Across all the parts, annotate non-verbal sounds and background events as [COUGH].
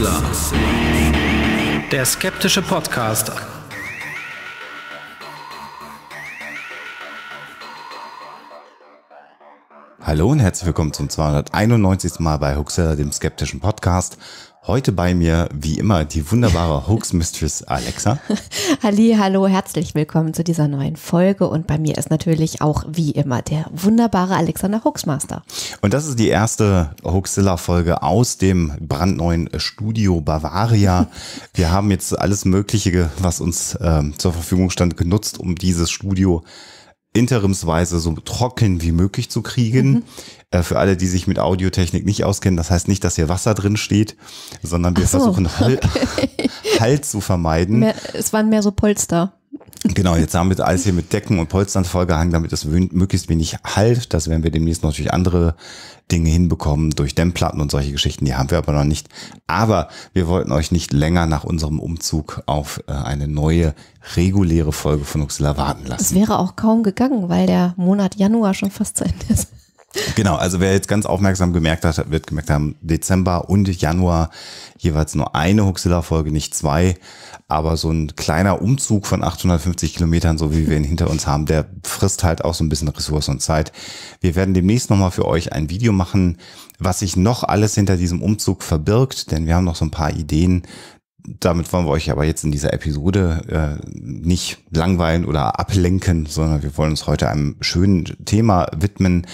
Mixilla. Der skeptische Podcast Hallo und herzlich willkommen zum 291. Mal bei Hoaxer, dem skeptischen Podcast. Heute bei mir, wie immer, die wunderbare Hoax [LAUGHS] Mistress Alexa. [LAUGHS] Halli, hallo, herzlich willkommen zu dieser neuen Folge. Und bei mir ist natürlich auch wie immer der wunderbare Alexander Hoaxmaster. Und das ist die erste Hoaxilla-Folge aus dem brandneuen Studio Bavaria. [LAUGHS] Wir haben jetzt alles Mögliche, was uns ähm, zur Verfügung stand, genutzt, um dieses Studio zu interimsweise so trocken wie möglich zu kriegen. Mhm. Äh, für alle, die sich mit Audiotechnik nicht auskennen, das heißt nicht, dass hier Wasser drin steht, sondern wir so, versuchen Hall, okay. [LAUGHS] Hall zu vermeiden. Mehr, es waren mehr so Polster. Genau, jetzt haben wir alles hier mit Decken und Polstern vollgehangen, damit es möglichst wenig halt. Das werden wir demnächst natürlich andere Dinge hinbekommen durch Dämmplatten und solche Geschichten. Die haben wir aber noch nicht. Aber wir wollten euch nicht länger nach unserem Umzug auf äh, eine neue reguläre Folge von Uxilla warten lassen. Es wäre auch kaum gegangen, weil der Monat Januar schon fast zu Ende ist. Genau, also wer jetzt ganz aufmerksam gemerkt hat, wird gemerkt haben, Dezember und Januar jeweils nur eine Huxilla-Folge, nicht zwei. Aber so ein kleiner Umzug von 850 Kilometern, so wie wir ihn hinter uns haben, der frisst halt auch so ein bisschen Ressourcen und Zeit. Wir werden demnächst nochmal für euch ein Video machen, was sich noch alles hinter diesem Umzug verbirgt, denn wir haben noch so ein paar Ideen, damit wollen wir euch aber jetzt in dieser Episode äh, nicht langweilen oder ablenken, sondern wir wollen uns heute einem schönen Thema widmen.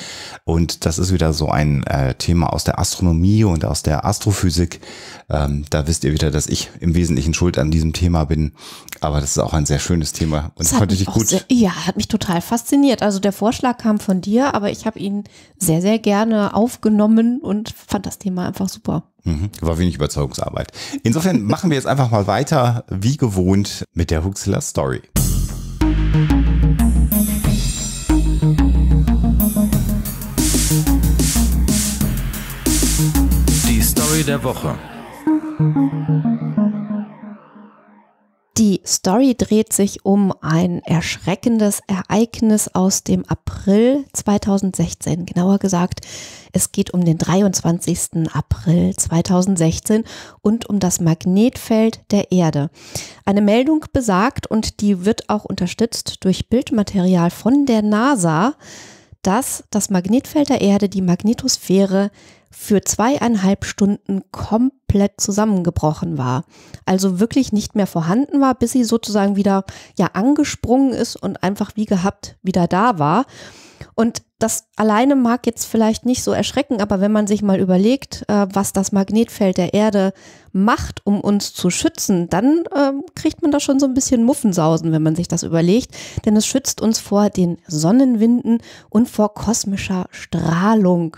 Und das ist wieder so ein äh, Thema aus der Astronomie und aus der Astrophysik. Ähm, da wisst ihr wieder, dass ich im Wesentlichen schuld an diesem Thema bin. Aber das ist auch ein sehr schönes Thema. Und das konnte ich gut. Sehr, ja, hat mich total fasziniert. Also der Vorschlag kam von dir, aber ich habe ihn sehr, sehr gerne aufgenommen und fand das Thema einfach super. Mhm. war wenig Überzeugungsarbeit. Insofern [LAUGHS] machen wir jetzt einfach mal weiter, wie gewohnt, mit der Huxler Story. Die Story der Woche. Die Story dreht sich um ein erschreckendes Ereignis aus dem April 2016. Genauer gesagt, es geht um den 23. April 2016 und um das Magnetfeld der Erde. Eine Meldung besagt, und die wird auch unterstützt durch Bildmaterial von der NASA, dass das Magnetfeld der Erde, die Magnetosphäre, für zweieinhalb Stunden komplett zusammengebrochen war. Also wirklich nicht mehr vorhanden war, bis sie sozusagen wieder ja angesprungen ist und einfach wie gehabt wieder da war. Und das alleine mag jetzt vielleicht nicht so erschrecken, aber wenn man sich mal überlegt, äh, was das Magnetfeld der Erde macht, um uns zu schützen, dann äh, kriegt man da schon so ein bisschen Muffensausen, wenn man sich das überlegt. Denn es schützt uns vor den Sonnenwinden und vor kosmischer Strahlung.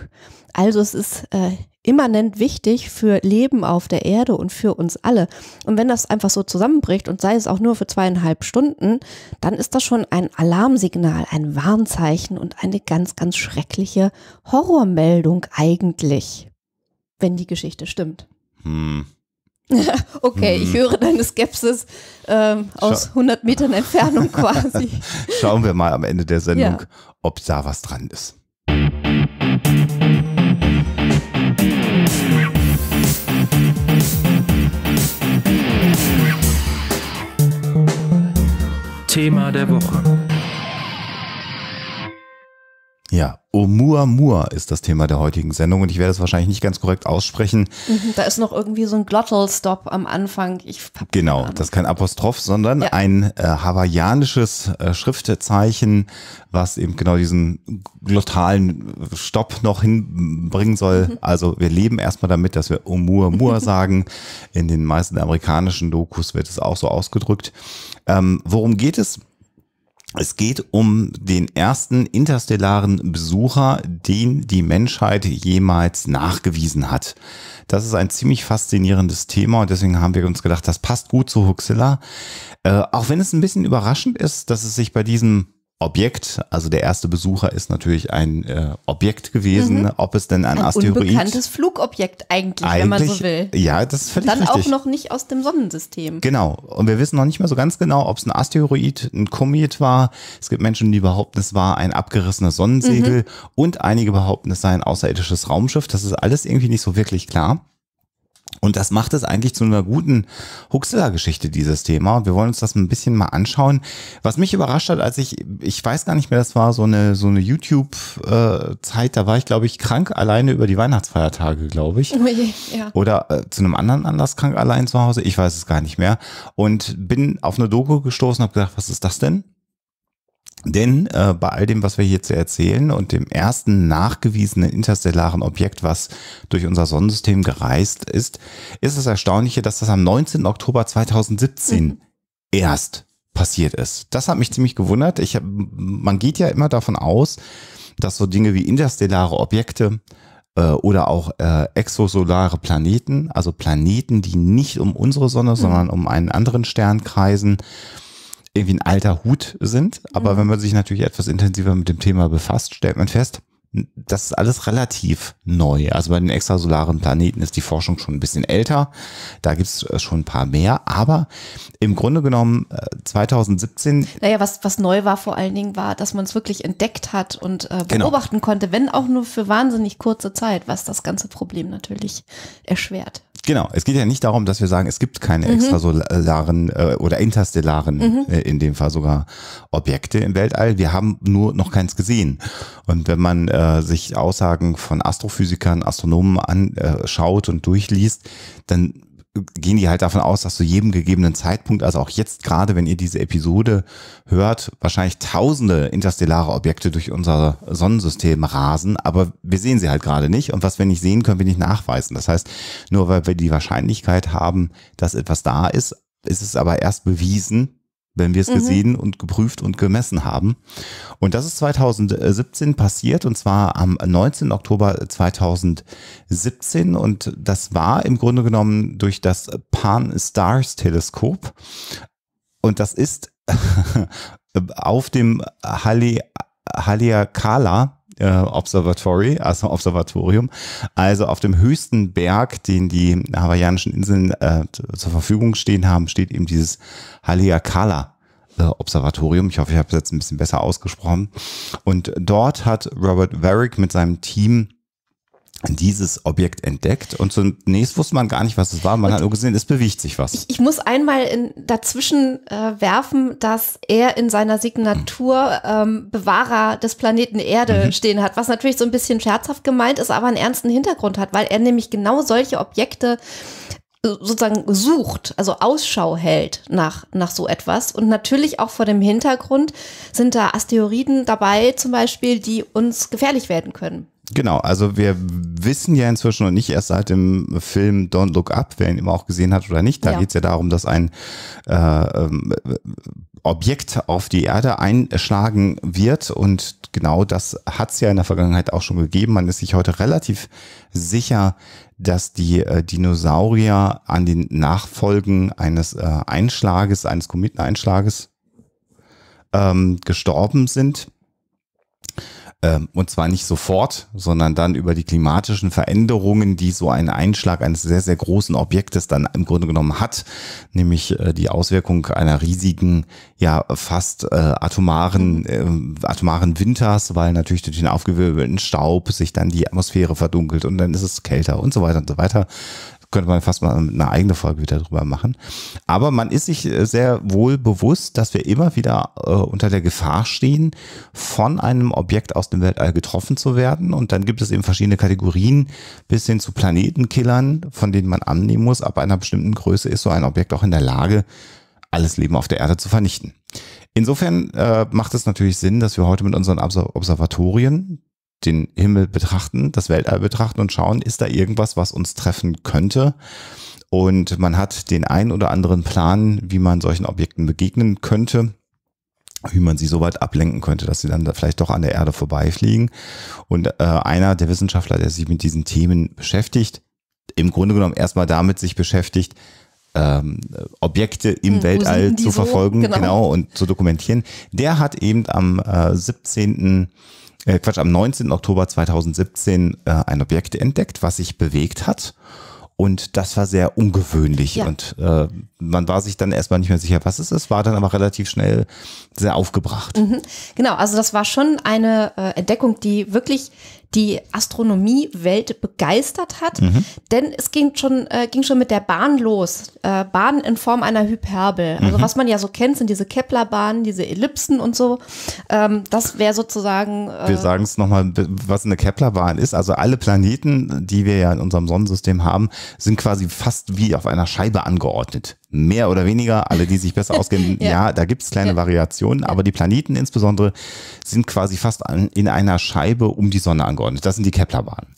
Also es ist äh, immanent wichtig für Leben auf der Erde und für uns alle. Und wenn das einfach so zusammenbricht und sei es auch nur für zweieinhalb Stunden, dann ist das schon ein Alarmsignal, ein Warnzeichen und eine ganz, ganz schreckliche Horrormeldung eigentlich, wenn die Geschichte stimmt. Hm. [LAUGHS] okay, ich hm. höre deine Skepsis ähm, aus Schau 100 Metern Entfernung quasi. [LAUGHS] Schauen wir mal am Ende der Sendung, ja. ob da was dran ist. Thema der Woche. Ja, Oumuamua ist das Thema der heutigen Sendung und ich werde es wahrscheinlich nicht ganz korrekt aussprechen. Mhm, da ist noch irgendwie so ein Glottal-Stop am Anfang. genau, das ist kein Apostroph, sondern ja. ein äh, hawaiianisches äh, Schriftzeichen, was eben genau diesen glottalen Stopp noch hinbringen soll. Mhm. Also wir leben erstmal damit, dass wir Oumuamua [LAUGHS] sagen. In den meisten amerikanischen Dokus wird es auch so ausgedrückt. Ähm, worum geht es? Es geht um den ersten interstellaren Besucher, den die Menschheit jemals nachgewiesen hat. Das ist ein ziemlich faszinierendes Thema und deswegen haben wir uns gedacht, das passt gut zu Huxilla. Äh, auch wenn es ein bisschen überraschend ist, dass es sich bei diesem Objekt, also der erste Besucher ist natürlich ein äh, Objekt gewesen, mhm. ob es denn ein, ein Asteroid unbekanntes Flugobjekt eigentlich, eigentlich, wenn man so will. Ja, das ist völlig Dann richtig. auch noch nicht aus dem Sonnensystem. Genau, und wir wissen noch nicht mehr so ganz genau, ob es ein Asteroid, ein Komet war. Es gibt Menschen, die behaupten, es war ein abgerissenes Sonnensegel mhm. und einige behaupten, es sei ein außerirdisches Raumschiff. Das ist alles irgendwie nicht so wirklich klar. Und das macht es eigentlich zu einer guten Huxler-Geschichte, dieses Thema. Wir wollen uns das ein bisschen mal anschauen. Was mich überrascht hat, als ich, ich weiß gar nicht mehr, das war so eine, so eine YouTube-Zeit, äh, da war ich, glaube ich, krank alleine über die Weihnachtsfeiertage, glaube ich. Ja. Oder äh, zu einem anderen Anlass krank allein zu Hause, ich weiß es gar nicht mehr. Und bin auf eine Doku gestoßen, habe gedacht, was ist das denn? Denn äh, bei all dem, was wir hier zu erzählen und dem ersten nachgewiesenen interstellaren Objekt, was durch unser Sonnensystem gereist ist, ist es Erstaunliche, dass das am 19. Oktober 2017 mhm. erst passiert ist. Das hat mich ziemlich gewundert. Ich, hab, man geht ja immer davon aus, dass so Dinge wie interstellare Objekte äh, oder auch äh, exosolare Planeten, also Planeten, die nicht um unsere Sonne, mhm. sondern um einen anderen Stern kreisen, irgendwie ein alter Hut sind. Aber mhm. wenn man sich natürlich etwas intensiver mit dem Thema befasst, stellt man fest, das ist alles relativ neu. Also bei den extrasolaren Planeten ist die Forschung schon ein bisschen älter. Da gibt es äh, schon ein paar mehr. Aber im Grunde genommen 2017. Äh, naja, was, was neu war vor allen Dingen war, dass man es wirklich entdeckt hat und äh, genau. beobachten genau. konnte, wenn auch nur für wahnsinnig kurze Zeit, was das ganze Problem natürlich erschwert. Genau, es geht ja nicht darum, dass wir sagen, es gibt keine mhm. extrasolaren äh, oder interstellaren, mhm. äh, in dem Fall sogar, Objekte im Weltall. Wir haben nur noch keins gesehen. Und wenn man äh, sich Aussagen von Astrophysikern, Astronomen anschaut und durchliest, dann gehen die halt davon aus, dass zu jedem gegebenen Zeitpunkt, also auch jetzt gerade, wenn ihr diese Episode hört, wahrscheinlich tausende interstellare Objekte durch unser Sonnensystem rasen, aber wir sehen sie halt gerade nicht und was wir nicht sehen, können wir nicht nachweisen. Das heißt, nur weil wir die Wahrscheinlichkeit haben, dass etwas da ist, ist es aber erst bewiesen, wenn wir es mhm. gesehen und geprüft und gemessen haben. Und das ist 2017 passiert und zwar am 19. Oktober 2017 und das war im Grunde genommen durch das Pan-STARRS-Teleskop und das ist [LAUGHS] auf dem Halle, Haleakala äh, Observatory, also Observatorium, also auf dem höchsten Berg, den die hawaiianischen Inseln äh, zur Verfügung stehen haben, steht eben dieses Haleakala äh, Observatorium. Ich hoffe, ich habe es jetzt ein bisschen besser ausgesprochen. Und dort hat Robert Varick mit seinem Team dieses Objekt entdeckt und zunächst wusste man gar nicht, was es war. Man und hat nur gesehen, es bewegt sich was. Ich, ich muss einmal in, dazwischen äh, werfen, dass er in seiner Signatur ähm, Bewahrer des Planeten Erde mhm. stehen hat, was natürlich so ein bisschen scherzhaft gemeint ist, aber einen ernsten Hintergrund hat, weil er nämlich genau solche Objekte äh, sozusagen sucht, also Ausschau hält nach, nach so etwas. Und natürlich auch vor dem Hintergrund sind da Asteroiden dabei, zum Beispiel, die uns gefährlich werden können. Genau, also wir wissen ja inzwischen und nicht erst seit dem Film Don't Look Up, wer ihn immer auch gesehen hat oder nicht, da ja. geht es ja darum, dass ein äh, ähm, Objekt auf die Erde einschlagen wird und genau das hat es ja in der Vergangenheit auch schon gegeben. Man ist sich heute relativ sicher, dass die äh, Dinosaurier an den Nachfolgen eines äh, Einschlages, eines Kometeneinschlages ähm, gestorben sind ähm, und zwar nicht sofort, sondern dann über die klimatischen Veränderungen, die so ein Einschlag eines sehr, sehr großen Objektes dann im Grunde genommen hat, nämlich äh, die Auswirkung einer riesigen, ja fast äh, atomaren, äh, atomaren Winters, weil natürlich durch den aufgewirbelten Staub sich dann die Atmosphäre verdunkelt und dann ist es kälter und so weiter und so weiter könnte man fast mal eine eigene Folge wieder drüber machen. Aber man ist sich äh, sehr wohl bewusst, dass wir immer wieder äh, unter der Gefahr stehen, von einem Objekt aus dem Weltall getroffen zu werden. Und dann gibt es eben verschiedene Kategorien bis hin zu Planetenkillern, von denen man annehmen muss, ab einer bestimmten Größe ist so ein Objekt auch in der Lage, alles Leben auf der Erde zu vernichten. Insofern äh, macht es natürlich Sinn, dass wir heute mit unseren Observatorien, den Himmel betrachten, das Weltall betrachten und schauen, ist da irgendwas, was uns treffen könnte? Und man hat den einen oder anderen Plan, wie man solchen Objekten begegnen könnte wie man sie so weit ablenken könnte, dass sie dann da vielleicht doch an der Erde vorbeifliegen. Und äh, einer der Wissenschaftler, der sich mit diesen Themen beschäftigt, im Grunde genommen erstmal damit sich beschäftigt, ähm, Objekte im hm, Weltall zu verfolgen, so? genau. genau. und zu dokumentieren, der hat eben am äh, 17 äh, Quatsch, am 19. Oktober 2017 äh, ein Objekt entdeckt, was sich bewegt hat. Und das war sehr ungewöhnlich. Ja. Und äh, man war sich dann erstmal nicht mehr sicher, was es ist, war dann aber relativ schnell sehr aufgebracht. Mhm. Genau, also das war schon eine äh, Entdeckung, die wirklich die Astronomiewelt begeistert hat, mhm. denn es ging schon, äh, ging schon mit der Bahn los. Äh, Bahn in Form einer Hyperbel. Also mhm. was man ja so kennt, sind diese Kepler-Bahnen, diese Ellipsen und so. Ähm, das wäre sozusagen. Äh, wir sagen es nochmal, was eine Kepler-Bahn ist. Also alle Planeten, die wir ja in unserem Sonnensystem haben, sind quasi fast wie auf einer Scheibe angeordnet mehr oder weniger, alle, die sich besser [LAUGHS] auskennen, ja. ja. da gibt es kleine ja. Variationen, aber die Planeten insbesondere sind quasi fast an, in einer Scheibe um die Sonne angeordnet. Das sind die Keplerbahnen.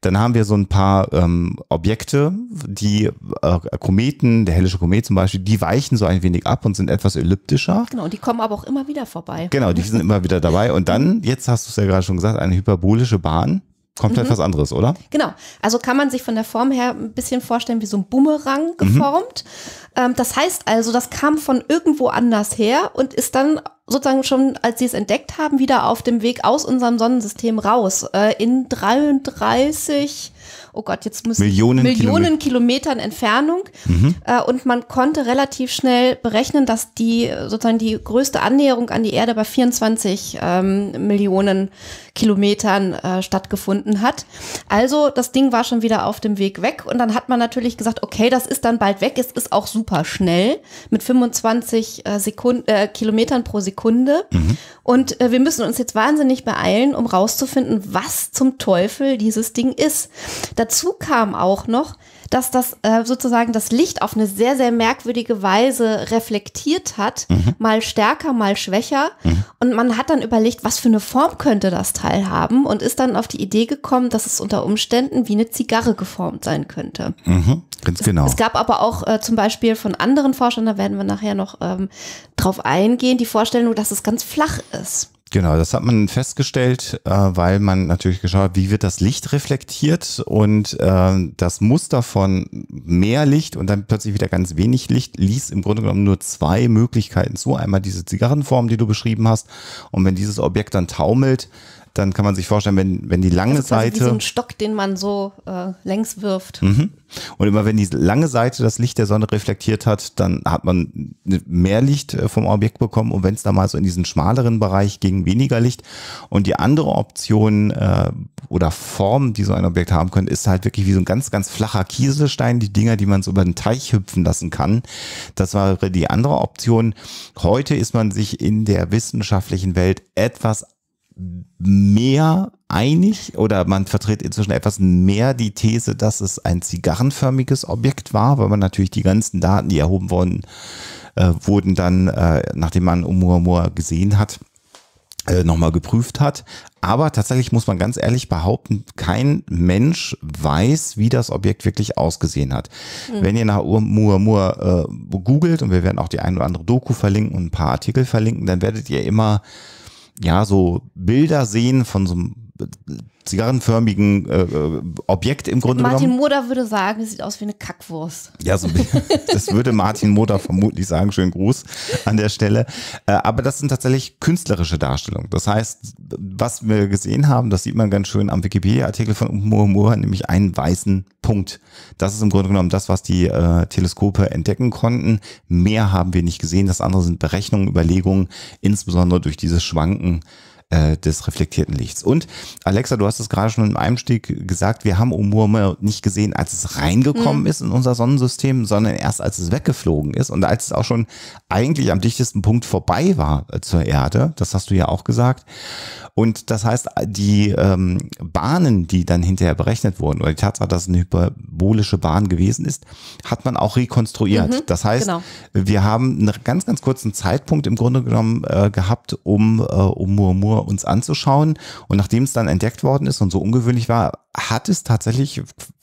Dann haben wir so ein paar ähm, Objekte, die äh, Kometen, der hellische Komet zum Beispiel, die weichen so ein wenig ab und sind etwas elliptischer. Genau, die kommen aber auch immer wieder vorbei. Genau, die sind immer wieder dabei. Und dann, jetzt hast du es ja gerade schon gesagt, eine hyperbolische Bahn. Komplett mhm. was anderes, oder? Genau. Also kann man sich von der Form her ein bisschen vorstellen wie so ein Bumerang mhm. geformt. Mhm. Ähm, das heißt also, das kam von irgendwo anders her und ist dann sozusagen schon, als sie es entdeckt haben, wieder auf dem Weg aus unserem Sonnensystem raus. Äh, in 33 oh Gott, jetzt muss Millionen, Millionen Kilome Kilometern Entfernung. Mhm. Äh, und man konnte relativ schnell berechnen, dass die sozusagen die größte Annäherung an die Erde bei 24 ähm, Millionen Kilometern äh, stattgefunden hat. Also das Ding war schon wieder auf dem Weg weg und dann hat man natürlich gesagt, okay, das ist dann bald weg. Es ist auch super schnell mit 25 äh, Sekunden, äh, Kilometern pro Sekunde. Mhm. Und äh, wir müssen uns jetzt wahnsinnig beeilen, um rauszufinden, was zum Teufel dieses Ding ist. Da Dazu kam auch noch, dass das äh, sozusagen das Licht auf eine sehr, sehr merkwürdige Weise reflektiert hat, mhm. mal stärker, mal schwächer. Mhm. Und man hat dann überlegt, was für eine Form könnte das Teil haben und ist dann auf die Idee gekommen, dass es unter Umständen wie eine Zigarre geformt sein könnte. Mhm. Ganz genau. Es, es gab aber auch äh, zum Beispiel von anderen Forschern, da werden wir nachher noch ähm, drauf eingehen, die Vorstellung, dass es ganz flach ist. Genau, das hat man festgestellt, äh, weil man natürlich geschaut hat, wie wird das Licht reflektiert und äh, das Muster von mehr Licht und dann plötzlich wieder ganz wenig Licht ließ im Grunde genommen nur zwei Möglichkeiten zu. Einmal diese Zigarrenform, die du beschrieben hast und wenn dieses Objekt dann taumelt, dann kann man sich vorstellen, wenn, wenn die lange also Seite. Wie so ein Stock, den man so äh, längs wirft. Mhm. Und immer wenn die lange Seite das Licht der Sonne reflektiert hat, dann hat man mehr Licht äh, vom Objekt bekommen. Und wenn es da mal so in diesen schmaleren Bereich ging, weniger Licht. Und die andere Option äh, oder Form, die so ein Objekt haben könnte, ist halt wirklich wie so ein ganz, ganz flacher Kieselstein, die Dinger, die man so über den Teich hüpfen lassen kann. Das wäre die andere Option. Heute ist man sich in der wissenschaftlichen Welt etwas mehr einig oder man vertritt inzwischen etwas mehr die These, dass es ein zigarrenförmiges Objekt war, weil man natürlich die ganzen Daten, die erhoben wurden, äh, wurden dann, äh, nachdem man Oumuamua gesehen hat, äh, nochmal geprüft hat. Aber tatsächlich muss man ganz ehrlich behaupten, kein Mensch weiß, wie das Objekt wirklich ausgesehen hat. Mhm. Wenn ihr nach Oumuamua äh, googelt und wir werden auch die ein oder andere Doku verlinken und ein paar Artikel verlinken, dann werdet ihr immer ja, so Bilder sehen von so einem zigarrenförmigen äh, äh, Objekt im Grunde Martin genommen. Martin Moder würde sagen, es sieht aus wie eine Kackwurst. Ja, so, ein bisschen. das würde Martin Moder vermutlich sagen. Schönen Gruß an der Stelle. Äh, aber das sind tatsächlich künstlerische Darstellungen. Das heißt, was wir gesehen haben, das sieht man ganz schön am Wikipedia-Artikel von Umur Moore, nämlich einen weißen Punkt. Das ist im Grunde genommen das, was die äh, Teleskope entdecken konnten. Mehr haben wir nicht gesehen. Das andere sind Berechnungen, Überlegungen, insbesondere durch dieses Schwanken äh, des reflektierten Lichts. Und Alexa, du hast es gerade schon im Einstieg gesagt, wir haben Oumuamua nicht gesehen, als es reingekommen mhm. ist in unser Sonnensystem, sondern erst als es weggeflogen ist und als es auch schon eigentlich am dichtesten Punkt vorbei war äh, zur Erde. Das hast du ja auch gesagt. Und das heißt, die ähm, Bahnen, die dann hinterher berechnet wurden, oder die Tatsache, dass es eine hyperbolische Bahn gewesen ist, hat man auch rekonstruiert. Mhm, das heißt, genau. wir haben einen ganz, ganz kurzen Zeitpunkt im Grunde genommen äh, gehabt, um äh, Oumuamua uns anzuschauen. Und nachdem es dann entdeckt worden ist und so ungewöhnlich war, hat es tatsächlich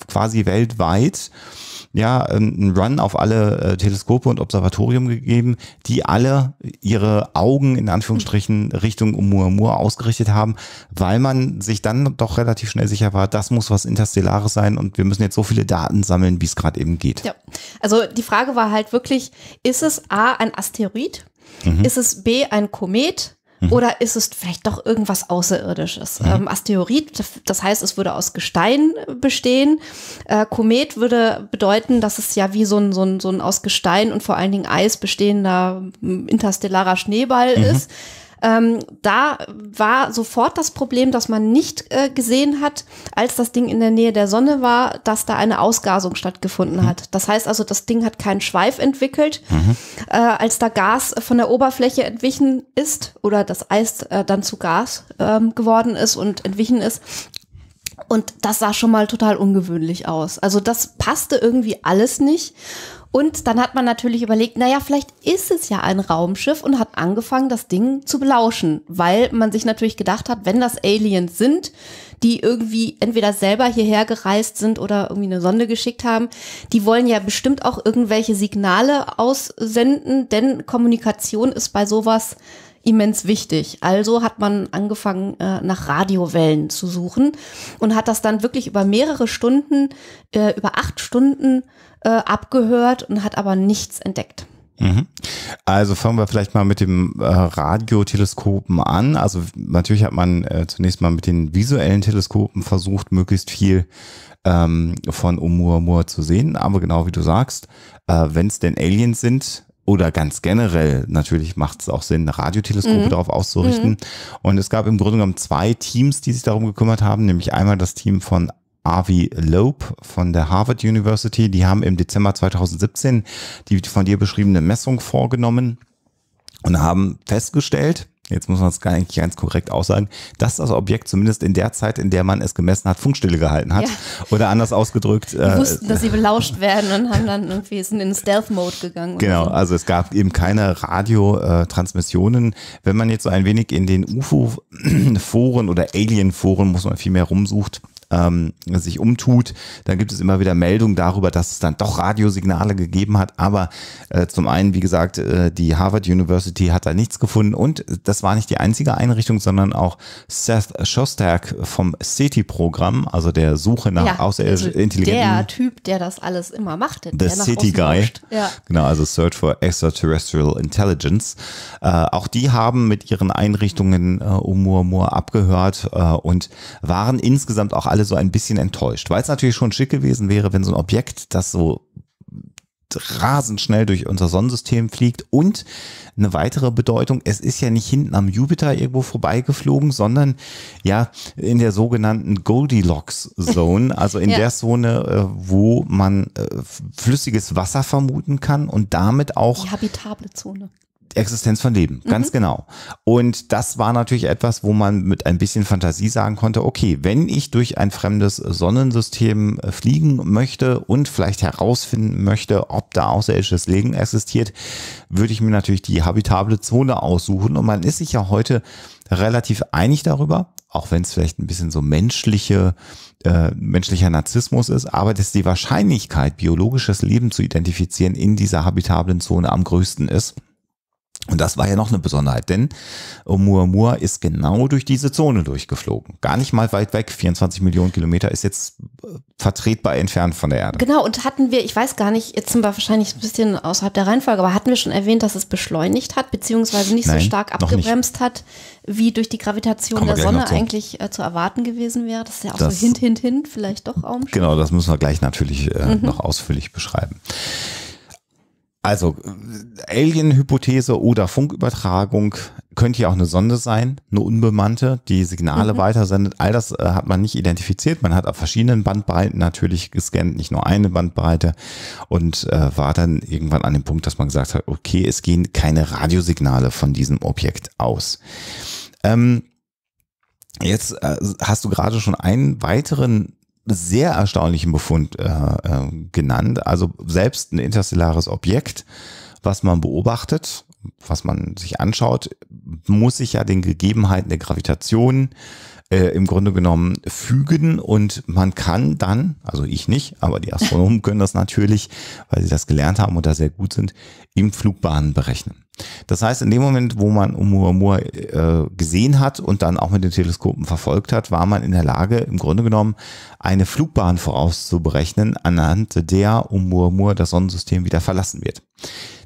quasi weltweit ja ähm, einen Run auf alle äh, Teleskope und Observatorium gegeben, die alle ihre Augen in Anführungsstrichen Richtung Oumuamua ausgerichtet haben, weil man sich dann doch relativ schnell sicher war, das muss was Interstellares sein und wir müssen jetzt so viele Daten sammeln, wie es gerade eben geht. Ja, also die Frage war halt wirklich, ist es A ein Asteroid? Mhm. Ist es B ein Komet? Mhm. Oder ist es vielleicht doch irgendwas Außerirdisches? Mhm. Ähm, Asteroid, das heißt, es würde aus Gestein äh, bestehen. Äh, Komet würde bedeuten, dass es ja wie so ein, so, ein, so ein aus Gestein und vor allen Dingen Eis bestehender interstellarer Schneeball mhm. ist. Ähm, da war sofort das Problem, dass man nicht äh, gesehen hat, als das Ding in der Nähe der Sonne war, dass da eine Ausgasung stattgefunden mhm. hat. Das heißt also, das Ding hat keinen Schweif entwickelt. Mhm. Äh, als da Gas von der Oberfläche entwichen ist oder das Eis äh, dann zu Gas ähm, geworden ist und entwichen ist, und das sah schon mal total ungewöhnlich aus. Also das passte irgendwie alles nicht. Und dann hat man natürlich überlegt, naja, vielleicht ist es ja ein Raumschiff und hat angefangen, das Ding zu belauschen, weil man sich natürlich gedacht hat, wenn das Aliens sind, die irgendwie entweder selber hierher gereist sind oder irgendwie eine Sonde geschickt haben, die wollen ja bestimmt auch irgendwelche Signale aussenden, denn Kommunikation ist bei sowas immens wichtig. Also hat man angefangen, äh, nach Radiowellen zu suchen und hat das dann wirklich über mehrere Stunden, äh, über acht Stunden äh, abgehört und hat aber nichts entdeckt. Mhm. Also fangen wir vielleicht mal mit dem äh, Radioteleskopen an. Also natürlich hat man äh, zunächst mal mit den visuellen Teleskopen versucht, möglichst viel ähm, von Oumuamua zu sehen. Aber genau wie du sagst, äh, wenn es denn Aliens sind, oder ganz generell natürlich macht es auch Sinn, Radioteleskope mhm. darauf auszurichten. Mhm. Und es gab im Grunde genommen zwei Teams, die sich darum gekümmert haben, nämlich einmal das Team von Avi Loeb von der Harvard University. Die haben im Dezember 2017 die von dir beschriebene Messung vorgenommen und haben festgestellt, jetzt muss man es eigentlich ganz korrekt aussagen, dass das Objekt zumindest in der Zeit, in der man es gemessen hat, Funkstille gehalten hat. Ja. Oder anders ausgedrückt. Die äh, wussten, dass sie belauscht werden und haben dann irgendwie sind in Stealth-Mode gegangen. Genau, so. also es gab eben keine Radiotransmissionen. Äh, Wenn man jetzt so ein wenig in den UFO-Foren oder Alien-Foren, muss man viel mehr rumsucht, ähm, sich umtut, dann gibt es immer wieder Meldungen darüber, dass es dann doch Radiosignale gegeben hat. Aber äh, zum einen, wie gesagt, äh, die Harvard University hat da nichts gefunden und das war nicht die einzige Einrichtung, sondern auch Seth Shostak vom SETI-Programm, also der Suche nach ja, außerirdischen also Der Typ, der das alles immer macht. Der SETI Guy. Ja. Genau, also Search for Extraterrestrial Intelligence. Äh, auch die haben mit ihren Einrichtungen äh, Oumuamua abgehört äh, und waren insgesamt auch alle alle so ein bisschen enttäuscht, weil es natürlich schon schick gewesen wäre, wenn so ein Objekt, das so rasend schnell durch unser Sonnensystem fliegt. Und eine weitere Bedeutung, es ist ja nicht hinten am Jupiter irgendwo vorbeigeflogen, sondern ja in der sogenannten Goldilocks Zone, [LAUGHS] also in ja. der Zone, äh, wo man äh, flüssiges Wasser vermuten kann und damit auch. Die habitable Zone. Existenz von Leben, ganz mhm. genau. Und das war natürlich etwas, wo man mit ein bisschen Fantasie sagen konnte, okay, wenn ich durch ein fremdes Sonnensystem äh, fliegen möchte und vielleicht herausfinden möchte, ob da außerirdisches Leben existiert, würde ich mir natürlich die habitable Zone aussuchen. Und man ist sich ja heute relativ einig darüber, auch wenn es vielleicht ein bisschen so menschliche, äh, menschlicher Narzissmus ist, aber dass die Wahrscheinlichkeit, biologisches Leben zu identifizieren in dieser habitablen Zone am größten ist. Und das war ja noch eine Besonderheit, denn Oumuamua ist genau durch diese Zone durchgeflogen. Gar nicht mal weit weg. 24 Millionen Kilometer ist jetzt äh, vertretbar entfernt von der Erde. Genau, und hatten wir, ich weiß gar nicht, jetzt sind wir wahrscheinlich ein bisschen außerhalb der Reihenfolge, aber hatten wir schon erwähnt, dass es beschleunigt hat, beziehungsweise nicht Nein, so stark abgebremst hat, wie durch die Gravitation der Sonne eigentlich äh, zu erwarten gewesen wäre. Das ist ja auch das, so hint, hint, hint, vielleicht doch auch. Genau, das müssen wir gleich natürlich äh, mhm. noch ausführlich beschreiben. Also, Alien-Hypothese oder Funkübertragung könnte ja auch eine Sonde sein, eine unbemannte, die Signale mhm. weitersendet. All das äh, hat man nicht identifiziert. Man hat auf verschiedenen Bandbreiten natürlich gescannt, nicht nur eine Bandbreite und äh, war dann irgendwann an dem Punkt, dass man gesagt hat, okay, es gehen keine Radiosignale von diesem Objekt aus. Ähm, jetzt äh, hast du gerade schon einen weiteren sehr erstaunlichen Befund äh, äh, genannt. Also selbst ein interstellares Objekt, was man beobachtet, was man sich anschaut, muss sich ja den Gegebenheiten der Gravitation, äh, im Grunde genommen fügen und man kann dann, also ich nicht, aber die Astronomen [LAUGHS] können das natürlich, weil sie das gelernt haben und da sehr gut sind, im Flugbahnen berechnen. Das heißt, in dem Moment, wo man Oumuamua äh, gesehen hat und dann auch mit den Teleskopen verfolgt hat, war man in der Lage, im Grunde genommen eine Flugbahn vorauszuberechnen, anhand der Oumuamua das Sonnensystem wieder verlassen wird.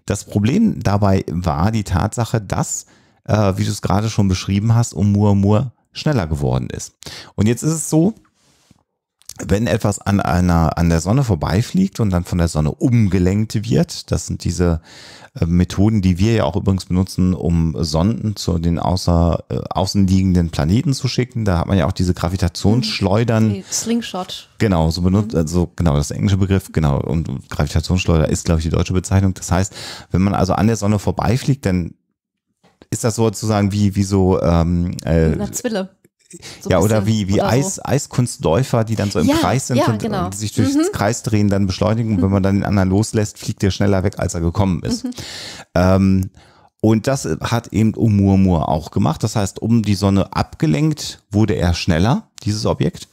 Das Problem dabei war die Tatsache, dass, äh, wie du es gerade schon beschrieben hast, Oumuamua schneller geworden ist. Und jetzt ist es so, wenn etwas an einer an der Sonne vorbeifliegt und dann von der Sonne umgelenkt wird, das sind diese äh, Methoden, die wir ja auch übrigens benutzen, um Sonden zu den außer, äh, außenliegenden Planeten zu schicken. Da hat man ja auch diese Gravitationsschleudern. Okay, mhm. Slingshot. Genau, so benutzt, mhm. also genau das englische Begriff, genau und Gravitationsschleuder ist glaube ich die deutsche Bezeichnung. Das heißt, wenn man also an der Sonne vorbeifliegt, dann ist das sozusagen wie, wie so ähm, äh, Eine Zwille. So ja, oder wie, wie Eis, Eiskunstläufer, die dann so im ja, Kreis sind ja, und, genau. und, sich durch mhm. Kreis drehen, dann beschleunigen. Und wenn man dann den anderen loslässt, fliegt der schneller weg, als er gekommen ist. Mhm. Ähm, und das hat eben Oumuamua auch gemacht. Das heißt, um die Sonne abgelenkt, wurde er schneller, dieses Objekt.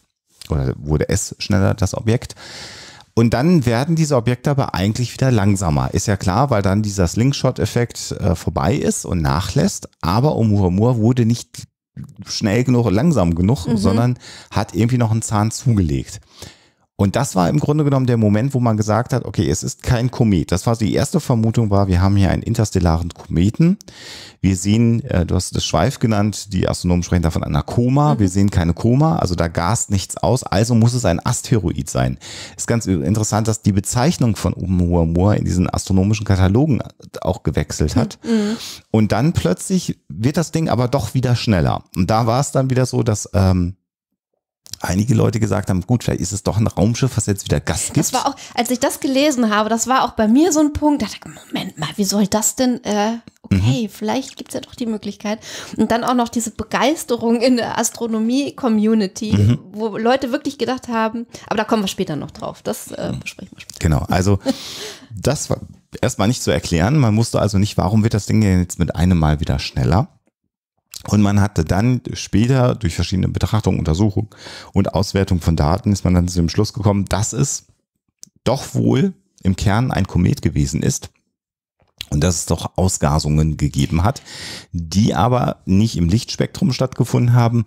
Oder wurde es schneller, das Objekt. Und dann werden diese Objekte aber eigentlich wieder langsamer. Ist ja klar, weil dann dieser Slingshot-Effekt äh, vorbei ist und nachlässt. Aber Oumuamua wurde nicht schnell genug, langsam genug, mhm. sondern hat irgendwie noch einen Zahn zugelegt. Und das war im Grunde genommen der Moment, wo man gesagt hat, okay, es ist kein Komet. Das war die erste Vermutung war, wir haben hier einen interstellaren Kometen. Wir sehen, äh, du hast das Schweif genannt, die Astronomen sprechen davon einer Koma. Mhm. Wir sehen keine Koma, also da gast nichts aus, also muss es ein Asteroid sein. Ist ganz interessant, dass die Bezeichnung von Oumuamua in diesen astronomischen Katalogen auch gewechselt hat. Mhm. mhm. Und dann plötzlich wird das Ding aber doch wieder schneller. Und da war es dann wieder so, dass ähm, einige Leute gesagt haben, gut, vielleicht ist es doch ein Raumschiff, was jetzt wieder Gas gibt. Das war auch, als ich das gelesen habe, das war auch bei mir so ein Punkt, da dachte ich, Moment mal, wie soll das denn, äh, okay, mhm. vielleicht gibt es ja doch die Möglichkeit. Und dann auch noch diese Begeisterung in der Astronomie-Community, mhm. wo Leute wirklich gedacht haben, aber da kommen wir später noch drauf, das äh, mhm. besprechen wir später. Genau, also [LAUGHS] das war erstmal nicht zu erklären, man wusste also nicht, warum wird das Ding jetzt mit einem Mal wieder schneller. Und man hatte dann später durch verschiedene Betrachtungen, Untersuchungen und Auswertungen von Daten ist man dann zu dem Schluss gekommen, dass es doch wohl im Kern ein Komet gewesen ist und dass es doch Ausgasungen gegeben hat, die aber nicht im Lichtspektrum stattgefunden haben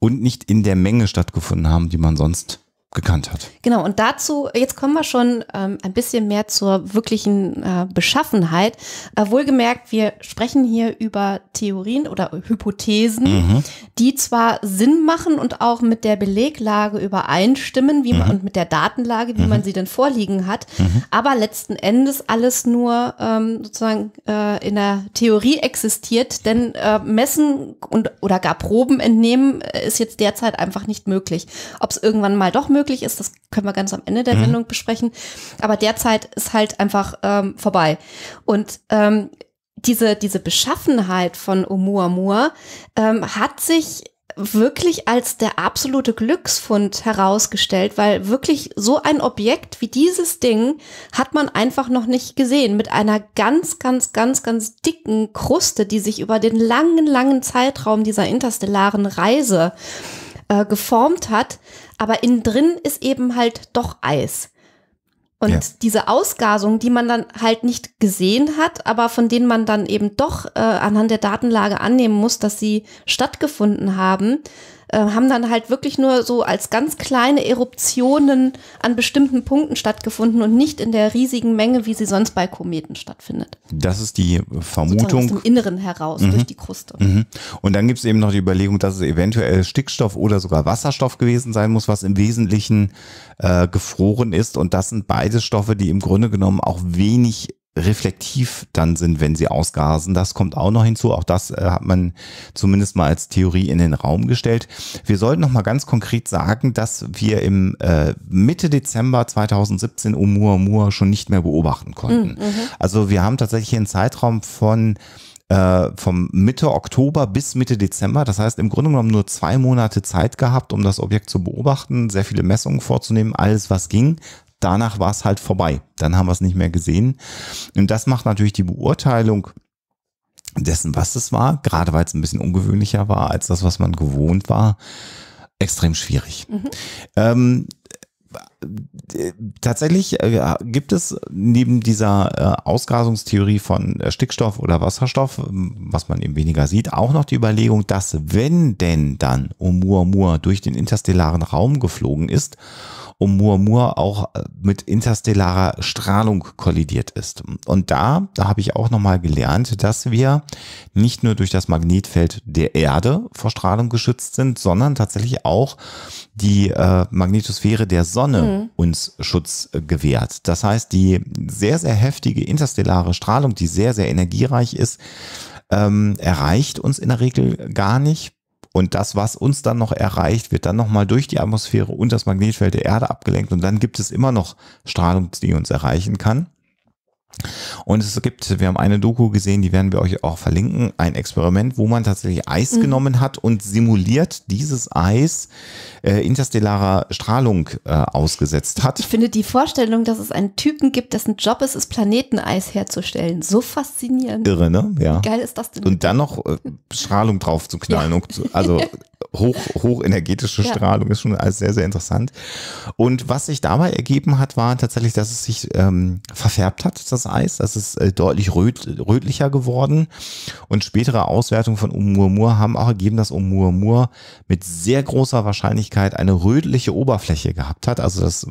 und nicht in der Menge stattgefunden haben, die man sonst gekannt hat. Genau, und dazu, jetzt kommen wir schon ähm, ein bisschen mehr zur wirklichen äh, Beschaffenheit. Äh, wohlgemerkt, wir sprechen hier über Theorien oder Hypothesen, mhm. die zwar Sinn machen und auch mit der Beleglage übereinstimmen wie mhm. man, und mit der Datenlage, wie mhm. man sie denn vorliegen hat, mhm. aber letzten Endes alles nur ähm, sozusagen äh, in der Theorie existiert, denn äh, messen und oder gar Proben entnehmen äh, ist jetzt derzeit einfach nicht möglich. Ob es irgendwann mal doch möglich möglich ist. Das können wir ganz am Ende der mhm. besprechen. Aber derzeit ist halt einfach ähm, vorbei. Und ähm, diese, diese Beschaffenheit von Oumuamua ähm, hat sich wirklich als der absolute Glücksfund herausgestellt, weil wirklich so ein Objekt wie dieses Ding hat man einfach noch nicht gesehen. Mit einer ganz, ganz, ganz, ganz dicken Kruste, die sich über den langen, langen Zeitraum dieser interstellaren Reise äh, geformt hat, aber innen drin ist eben halt doch Eis. Und ja. diese Ausgasung, die man dann halt nicht gesehen hat, aber von denen man dann eben doch äh, anhand der Datenlage annehmen muss, dass sie stattgefunden haben, äh, haben dann halt wirklich nur so als ganz kleine Eruptionen an bestimmten Punkten stattgefunden und nicht in der riesigen Menge, wie sie sonst bei Kometen stattfindet. Das ist die Vermutung. Sozusagen aus dem Inneren heraus, mhm. durch die Kruste. Mhm. Und dann gibt es eben noch die Überlegung, dass es eventuell Stickstoff oder sogar Wasserstoff gewesen sein muss, was im Wesentlichen äh, gefroren ist. Und das sind beide Stoffe, die im Grunde genommen auch wenig reflektiv dann sind, wenn sie ausgasen. Das kommt auch noch hinzu. Auch das äh, hat man zumindest mal als Theorie in den Raum gestellt. Wir sollten noch mal ganz konkret sagen, dass wir im äh, Mitte Dezember 2017 Oumuamua schon nicht mehr beobachten konnten. Mm, mhm. Also wir haben tatsächlich einen Zeitraum von äh, vom Mitte Oktober bis Mitte Dezember. Das heißt, im Grunde genommen nur zwei Monate Zeit gehabt, um das Objekt zu beobachten, sehr viele Messungen vorzunehmen, alles was ging, danach war es halt vorbei. Dann haben wir es nicht mehr gesehen. Und das macht natürlich die Beurteilung dessen, was es war, gerade weil es ein bisschen ungewöhnlicher war als das, was man gewohnt war, extrem schwierig. Mhm. Ähm, äh, tatsächlich äh, gibt es neben dieser äh, Ausgasungstheorie von Stickstoff oder Wasserstoff, ähm, was man eben weniger sieht, auch noch die Überlegung, dass wenn denn dann Oumuamua durch den interstellaren Raum geflogen ist um Muamua auch äh, mit interstellarer Strahlung kollidiert ist. Und da, da habe ich auch nochmal gelernt, dass wir nicht nur durch das Magnetfeld der Erde vor Strahlung geschützt sind, sondern tatsächlich auch die äh, Magnetosphäre der Sonne mhm. uns Schutz gewährt. Das heißt, die sehr, sehr heftige interstellare Strahlung, die sehr, sehr energiereich ist, ähm, erreicht uns in der Regel gar nicht und das, was uns dann noch erreicht, wird dann nochmal durch die Atmosphäre und das Magnetfeld der Erde abgelenkt. Und dann gibt es immer noch Strahlung, die uns erreichen kann. Und es gibt, wir haben eine Doku gesehen, die werden wir euch auch verlinken, ein Experiment, wo man tatsächlich Eis mhm. genommen hat und simuliert dieses Eis äh, interstellarer Strahlung äh, ausgesetzt hat. Ich finde die Vorstellung, dass es einen Typen gibt, dessen Job es ist, Planeteneis herzustellen, so faszinierend. Irre, ne? Ja. Wie geil ist das denn? Und dann noch äh, Strahlung drauf zu knallen. Ja. Also [LAUGHS] hoch, hochenergetische ja. Strahlung ist schon alles sehr, sehr interessant. Und was sich dabei ergeben hat, war tatsächlich, dass es sich ähm, verfärbt hat, das Eis. Das ist äh, deutlich röt, rötlicher geworden. Und spätere Auswertungen von Oumuamua haben auch ergeben, dass Oumuamua mit sehr großer Wahrscheinlichkeit eine rötliche Oberfläche gehabt hat. Also das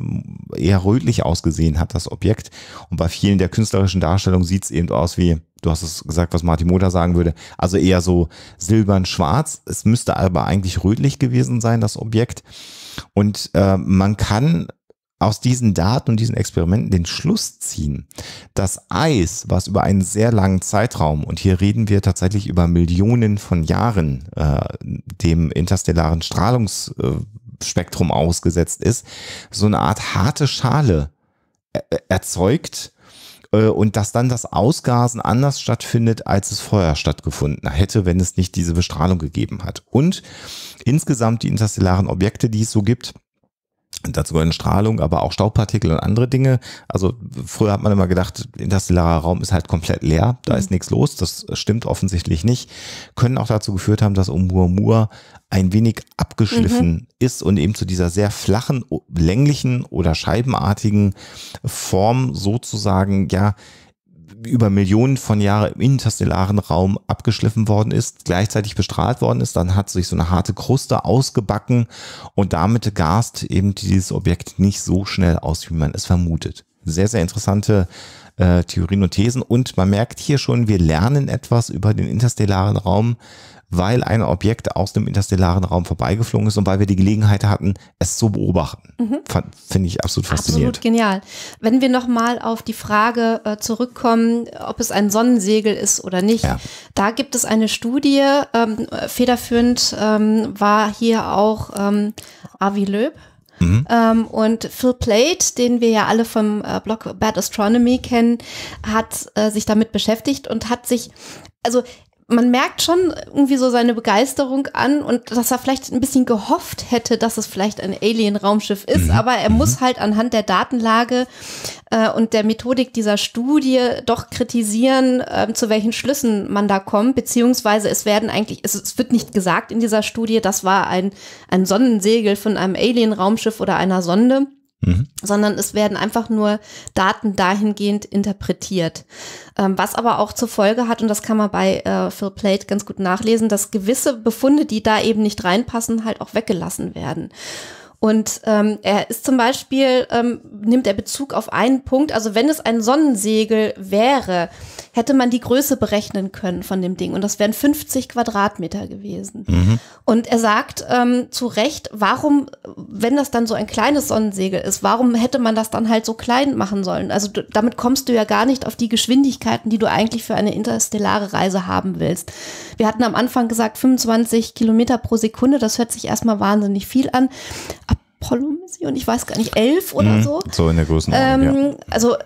eher rötlich ausgesehen hat, das Objekt. Und bei vielen der künstlerischen Darstellungen sieht es eben aus wie du hast es gesagt, was Martin Moda sagen würde, also eher so silbern-schwarz. Es müsste aber eigentlich rötlich gewesen sein, das Objekt. Und äh, man kann aus diesen Daten und diesen Experimenten den Schluss ziehen, dass Eis, was über einen sehr langen Zeitraum, und hier reden wir tatsächlich über Millionen von Jahren, äh, dem interstellaren Strahlungsspektrum äh, ausgesetzt ist, so eine Art harte Schale äh, erzeugt, äh, und dass dann das Ausgasen anders stattfindet, als es vorher stattgefunden hätte, wenn es nicht diese Bestrahlung gegeben hat. Und insgesamt die interstellaren Objekte, die es so gibt, Dazu gehören Strahlung, aber auch Staubpartikel und andere Dinge. Also früher hat man immer gedacht, interstellarer Raum ist halt komplett leer, da mhm. ist nichts los. Das stimmt offensichtlich nicht. Können auch dazu geführt haben, dass Oumuamua ein wenig abgeschliffen mhm. ist und eben zu dieser sehr flachen, länglichen oder scheibenartigen Form sozusagen ja über Millionen von Jahren im interstellaren Raum abgeschliffen worden ist, gleichzeitig bestrahlt worden ist, dann hat sich so eine harte Kruste ausgebacken und damit gast eben dieses Objekt nicht so schnell aus, wie man es vermutet. Sehr, sehr interessante äh, Theorien und Thesen und man merkt hier schon, wir lernen etwas über den interstellaren Raum, weil ein Objekt aus dem interstellaren Raum vorbeigeflogen ist und weil wir die Gelegenheit hatten, es zu beobachten. Mhm. Finde ich absolut faszinierend. Absolut genial. Wenn wir nochmal auf die Frage äh, zurückkommen, ob es ein Sonnensegel ist oder nicht, ja. da gibt es eine Studie, ähm, federführend ähm, war hier auch ähm, Avi Löb. Mhm. Ähm, und Phil Plate, den wir ja alle vom äh, Blog Bad Astronomy kennen, hat äh, sich damit beschäftigt und hat sich, also man merkt schon irgendwie so seine Begeisterung an und dass er vielleicht ein bisschen gehofft hätte, dass es vielleicht ein Alien-Raumschiff ist, mhm. aber er mhm. muss halt anhand der Datenlage äh, und der Methodik dieser Studie doch kritisieren, äh, zu welchen Schlüssen man da kommt, beziehungsweise es werden eigentlich, es, es wird nicht gesagt in dieser Studie, das war ein, ein Sonnensegel von einem Alien-Raumschiff oder einer Sonde. Mhm. sondern es werden einfach nur Daten dahingehend interpretiert. Ähm, was aber auch zur Folge hat, und das kann man bei äh, Phil Plate ganz gut nachlesen, dass gewisse Befunde, die da eben nicht reinpassen, halt auch weggelassen werden. Und ähm, er ist zum Beispiel, ähm, nimmt er Bezug auf einen Punkt, also wenn es ein Sonnensegel wäre, hätte man die Größe berechnen können von dem Ding. Und das wären 50 Quadratmeter gewesen. Mhm. Und er sagt ähm, zu Recht, warum, wenn das dann so ein kleines Sonnensegel ist, warum hätte man das dann halt so klein machen sollen? Also du, damit kommst du ja gar nicht auf die Geschwindigkeiten, die du eigentlich für eine interstellare Reise haben willst. Wir hatten am Anfang gesagt, 25 Kilometer pro Sekunde, das hört sich erstmal wahnsinnig viel an. Apollo-Mission, ich weiß gar nicht, elf oder mhm, so. So in der Größenordnung. Ähm, ja. Also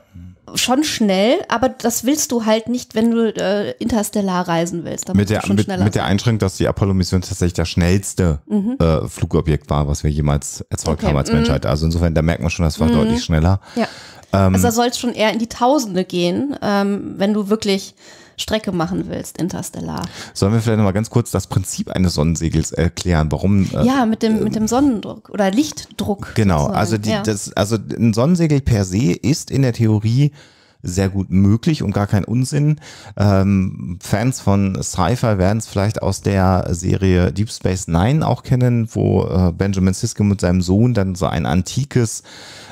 schon schnell, aber das willst du halt nicht, wenn du äh, interstellar reisen willst. Mit der, mit, mit der, Einschränkung, dass die Apollo-Mission tatsächlich das schnellste mhm. äh, Flugobjekt war, was wir jemals erzeugt okay. haben als Menschheit. Mhm. Also insofern, da merkt man schon, das war mhm. deutlich schneller. Ja. Ähm, also da soll es schon eher in die Tausende gehen, ähm, wenn du wirklich Strecke machen willst, interstellar. Sollen wir vielleicht nochmal ganz kurz das Prinzip eines Sonnensegels erklären? Warum? Äh, ja, mit dem, äh, mit dem Sonnendruck oder Lichtdruck. Genau, also, die, ja. das, also ein Sonnensegel per se ist in der Theorie sehr gut möglich und gar kein Unsinn. Ähm, Fans von Cypher werden es vielleicht aus der Serie Deep Space Nine auch kennen, wo äh, Benjamin Sisko mit seinem Sohn dann so ein antikes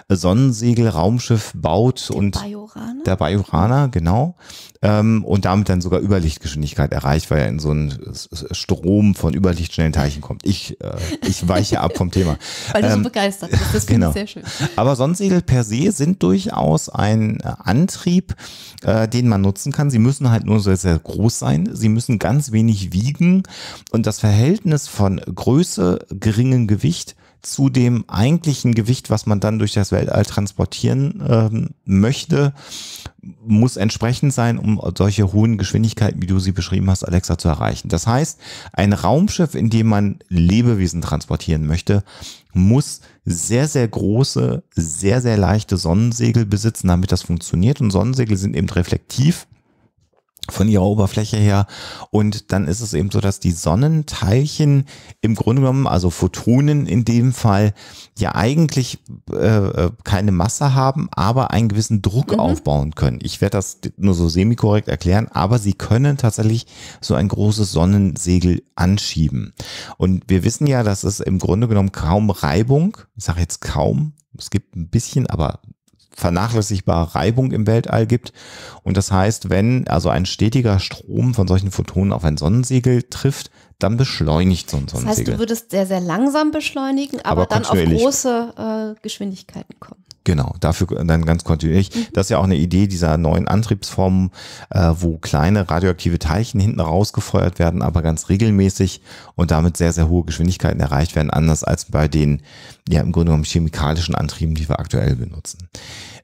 Sonnensegel-Raumschiff baut der und Bajorana? der Bajorana, genau. Ähm, und damit dann sogar Überlichtgeschwindigkeit erreicht, weil er in so einen Strom von überlichtschnellen Teilchen kommt. Ich, äh, ich weiche ab vom Thema. [LAUGHS] Weil du ähm, so begeistert bist, das genau. [LAUGHS] finde ich genau. sehr schön. Aber Sonnensegel per se sind durchaus ein äh, Antrieb, äh, den man nutzen kann. Sie müssen halt nur sehr, sehr groß sein. Sie müssen ganz wenig wiegen. Und das Verhältnis von Größe, geringem Gewicht zu dem eigentlichen Gewicht, was man dann durch das Weltall transportieren ähm, möchte, muss entsprechend sein, um solche hohen Geschwindigkeiten, wie du sie beschrieben hast, Alexa, zu erreichen. Das heißt, ein Raumschiff, in dem man Lebewesen transportieren möchte, muss sehr, sehr große, sehr, sehr leichte Sonnensegel besitzen, damit das funktioniert. Und Sonnensegel sind eben reflektiv von ihrer Oberfläche her. Und dann ist es eben so, dass die Sonnenteilchen im Grunde genommen, also Photonen in dem Fall, ja eigentlich äh, äh, keine Masse haben, aber einen gewissen Druck mhm. aufbauen können. Ich werde das nur so semi-korrekt erklären, aber sie können tatsächlich so ein großes Sonnensegel anschieben. Und wir wissen ja, dass es im Grunde genommen kaum Reibung, ich sage jetzt kaum, es gibt ein bisschen, aber vernachlässigbar Reibung im Weltall gibt. Und das heißt, wenn also ein stetiger Strom von solchen Photonen auf ein Sonnensegel trifft, dann beschleunigt so ein Sonnensegel. Das heißt, du würdest sehr, sehr langsam beschleunigen, aber, aber dann auf große äh, Geschwindigkeiten kommen. Genau, dafür äh, dann ganz kontinuierlich. Mhm. Das ist ja auch eine Idee dieser neuen Antriebsformen, äh, wo kleine radioaktive Teilchen hinten rausgefeuert werden, aber ganz regelmäßig und damit sehr, sehr hohe Geschwindigkeiten erreicht werden, anders als bei den ja im Grunde genommen chemikalischen Antrieben, die wir aktuell benutzen.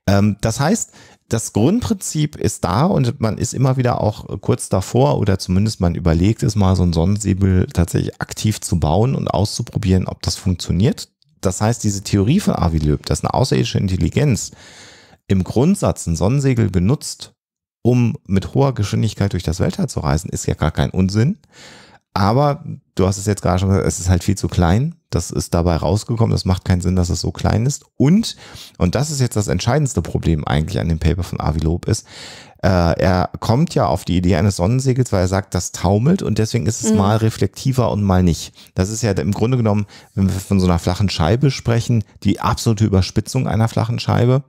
Ähm, das heißt, das Grundprinzip ist da und man ist immer wieder auch kurz davor oder zumindest man überlegt es mal, so ein Sonnensäbel tatsächlich aktiv zu bauen und auszuprobieren, ob das funktioniert das heißt, diese Theorie von Avi Löb, dass eine außerirdische Intelligenz im Grundsatz ein Sonnensegel benutzt, um mit hoher Geschwindigkeit durch das Weltall zu reisen, ist ja gar kein Unsinn. Aber du hast es jetzt gerade schon gesagt, es ist halt viel zu klein. Das ist dabei rausgekommen. Das macht keinen Sinn, dass es so klein ist. Und, und das ist jetzt das entscheidendste Problem eigentlich an dem Paper von Avi Loeb ist, äh, er kommt ja auf die Idee eines Sonnensegels, weil er sagt, das taumelt und deswegen ist es mhm. mal reflektiver und mal nicht. Das ist ja im Grunde genommen, wenn wir von so einer flachen Scheibe sprechen, die absolute Überspitzung einer flachen Scheibe.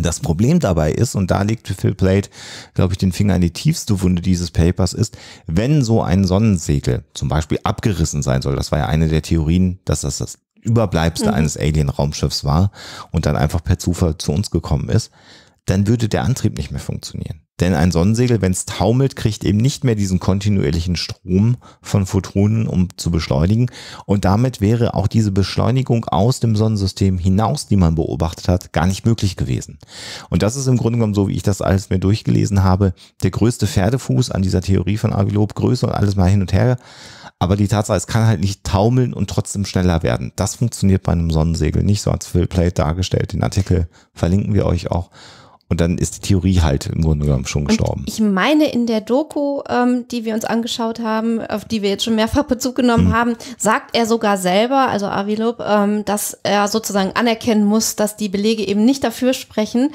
Das Problem dabei ist, und da legt Phil Plate, glaube ich, den Finger in die tiefste Wunde dieses Papers ist, wenn so ein Sonnensegel zum Beispiel abgerissen sein soll, das war ja eine der Theorien, dass das das Überbleibste mhm. eines Alien-Raumschiffs war und dann einfach per Zufall zu uns gekommen ist, dann würde der Antrieb nicht mehr funktionieren. Denn ein Sonnensegel, wenn es taumelt, kriegt eben nicht mehr diesen kontinuierlichen Strom von Photonen, um zu beschleunigen. Und damit wäre auch diese Beschleunigung aus dem Sonnensystem hinaus, die man beobachtet hat, gar nicht möglich gewesen. Und das ist im Grunde genommen, so wie ich das alles mir durchgelesen habe, der größte Pferdefuß an dieser Theorie von Avilob, Größe und alles mal hin und her. Aber die Tatsache, es kann halt nicht taumeln und trotzdem schneller werden. Das funktioniert bei einem Sonnensegel nicht. So hat Phil Plate dargestellt. Den Artikel verlinken wir euch auch. Und dann ist die Theorie halt im Grunde genommen schon gestorben. Und ich meine, in der Doku, ähm, die wir uns angeschaut haben, auf die wir jetzt schon mehrfach Bezug genommen mhm. haben, sagt er sogar selber, also Avilob, ähm, dass er sozusagen anerkennen muss, dass die Belege eben nicht dafür sprechen.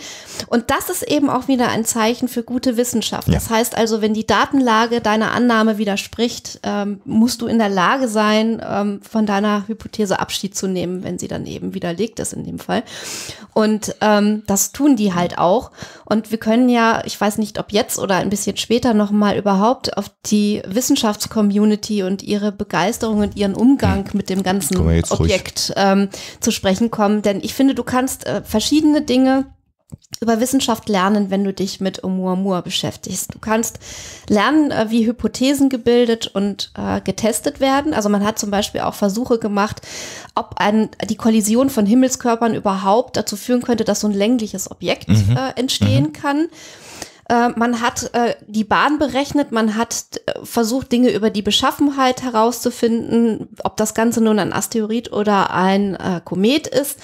Und das ist eben auch wieder ein Zeichen für gute Wissenschaft. Ja. Das heißt also, wenn die Datenlage deiner Annahme widerspricht, ähm, musst du in der Lage sein, ähm, von deiner Hypothese Abschied zu nehmen, wenn sie dann eben widerlegt ist in dem Fall. Und ähm, das tun die halt auch auch. Und wir können ja, ich weiß nicht, ob jetzt oder ein bisschen später nochmal überhaupt auf die Wissenschaftscommunity und ihre Begeisterung und ihren Umgang hm. mit dem ganzen Objekt ähm, zu sprechen kommen. Denn ich finde, du kannst äh, verschiedene Dinge über Wissenschaft lernen, wenn du dich mit Oumuamua beschäftigst. Du kannst lernen, äh, wie Hypothesen gebildet und äh, getestet werden. Also man hat zum Beispiel auch Versuche gemacht, ob ein, die Kollision von Himmelskörpern überhaupt dazu führen könnte, dass so ein längliches Objekt mhm. äh, entstehen mhm. kann. Äh, man hat die Bahn berechnet, man hat versucht, Dinge über die Beschaffenheit herauszufinden, ob das Ganze nun ein Asteroid oder ein Komet ist.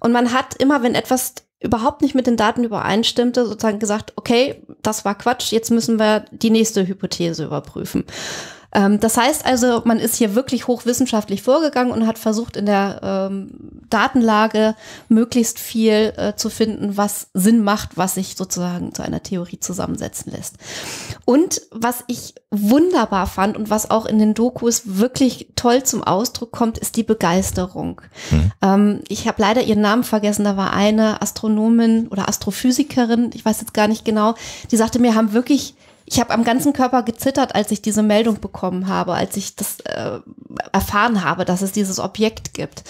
Und man hat immer, wenn etwas überhaupt nicht mit den Daten übereinstimmte, sozusagen gesagt, okay, das war Quatsch, jetzt müssen wir die nächste Hypothese überprüfen. Ähm, das heißt also, man ist hier wirklich hochwissenschaftlich vorgegangen und hat versucht, in der ähm, Datenlage möglichst viel äh, zu finden, was Sinn macht, was sich sozusagen zu einer Theorie zusammensetzen lässt. Und was ich wunderbar fand und was auch in den Dokus wirklich toll zum Ausdruck kommt, ist die Begeisterung. Hm. Ähm, ich habe leider ihren Namen vergessen, da war eine Astronomin oder Astrophysikerin, ich weiß jetzt gar nicht genau, die sagte, mir haben wirklich ich habe am ganzen Körper gezittert, als ich diese Meldung bekommen habe, als ich das äh, erfahren habe, dass es dieses Objekt gibt.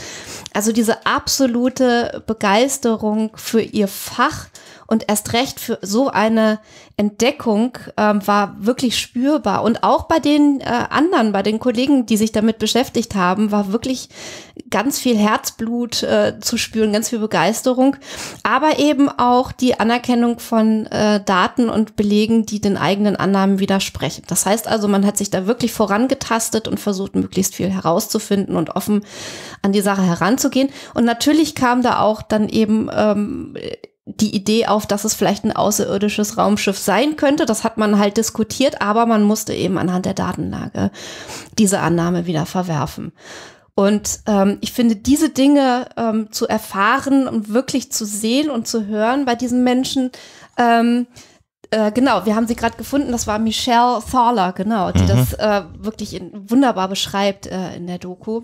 Also diese absolute Begeisterung für ihr Fach und erst recht für so eine Entdeckung ähm, war wirklich spürbar. Und auch bei den äh, anderen, bei den Kollegen, die sich damit beschäftigt haben, war wirklich ganz viel Herzblut äh, zu spüren, ganz viel Begeisterung. Aber eben auch die Anerkennung von äh, Daten und Belegen, die den eigenen Annahmen widersprechen. Das heißt also, man hat sich da wirklich vorangetastet und versucht, möglichst viel herauszufinden und offen an die Sache heranzugehen. Und natürlich kam da auch dann eben ähm, die Idee auf, dass es vielleicht ein außerirdisches Raumschiff sein könnte. Das hat man halt diskutiert, aber man musste eben anhand der Datenlage diese Annahme wieder verwerfen. Und ähm, ich finde, diese Dinge ähm, zu erfahren und wirklich zu sehen und zu hören bei diesen Menschen, ähm, äh, genau, wir haben sie gerade gefunden, das war Michelle Thaler, genau, die mhm. das äh, wirklich in, wunderbar beschreibt äh, in der Doku.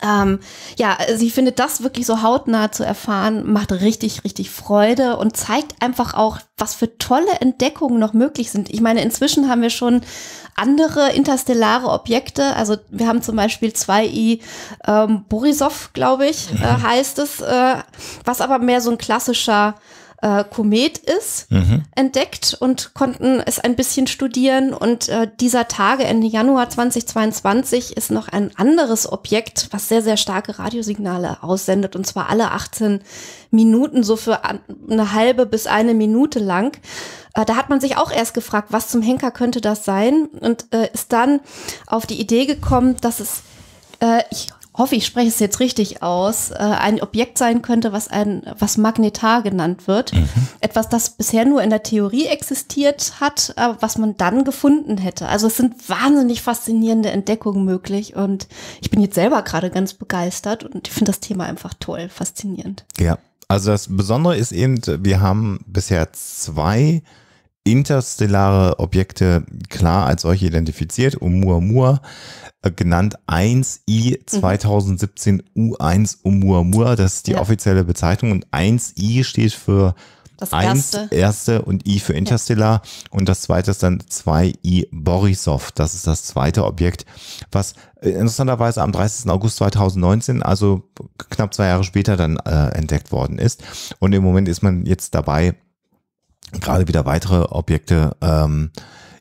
Ähm, ja, also sie findet das wirklich so hautnah zu erfahren, macht richtig, richtig Freude und zeigt einfach auch, was für tolle Entdeckungen noch möglich sind. Ich meine, inzwischen haben wir schon andere interstellare Objekte. Also wir haben zum Beispiel 2i ähm, Borisov, glaube ich, äh, mhm. heißt es, äh, was aber mehr so ein klassischer äh, Komet ist, mhm. entdeckt und konnten es ein bisschen studieren. Und äh, dieser Tage, Ende Januar 2022, ist noch ein anderes Objekt, was sehr, sehr starke Radiosignale aussendet. Und zwar alle 18 Minuten, so für eine halbe bis eine Minute lang. Äh, da hat man sich auch erst gefragt, was zum Henker könnte das sein? Und äh, ist dann auf die Idee gekommen, dass es, äh, ich hoffe, ich spreche es jetzt richtig aus, äh, ein Objekt sein könnte, was ein, was Magnetar genannt wird. Mhm. Etwas, das bisher nur in der Theorie existiert hat, äh, was man dann gefunden hätte. Also es sind wahnsinnig faszinierende Entdeckungen möglich und ich bin jetzt selber gerade ganz begeistert und ich finde das Thema einfach toll, faszinierend. Ja. Also das Besondere ist eben, wir haben bisher zwei interstellare Objekte klar als solche identifiziert, Oumuamua äh, genannt 1i 2017 mhm. U1 Umuamua. Das ist die ja. offizielle Bezeichnung und 1i steht für das erste. 1, erste und I für Interstellar ja. und das zweite ist dann 2I Borisov. Das ist das zweite Objekt, was äh, interessanterweise am 30. August 2019, also knapp zwei Jahre später, dann äh, entdeckt worden ist. Und im Moment ist man jetzt dabei, gerade wieder weitere Objekte ähm,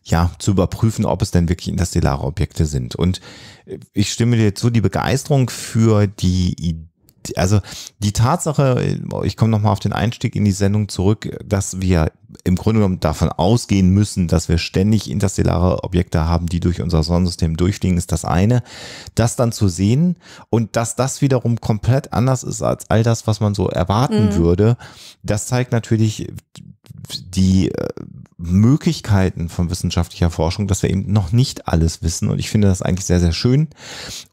ja, zu überprüfen, ob es denn wirklich interstellare Objekte sind. Und äh, ich stimme dir zu, die Begeisterung für die Idee, also die Tatsache, äh, ich komme nochmal auf den Einstieg in die Sendung zurück, dass wir im Grunde genommen davon ausgehen müssen, dass wir ständig interstellare Objekte haben, die durch unser Sonnensystem durchfliegen, ist das eine. Das dann zu sehen und dass das wiederum komplett anders ist als all das, was man so erwarten mhm. würde, das zeigt natürlich die äh, Möglichkeiten von wissenschaftlicher Forschung, dass wir eben noch nicht alles wissen. Und ich finde das eigentlich sehr, sehr schön.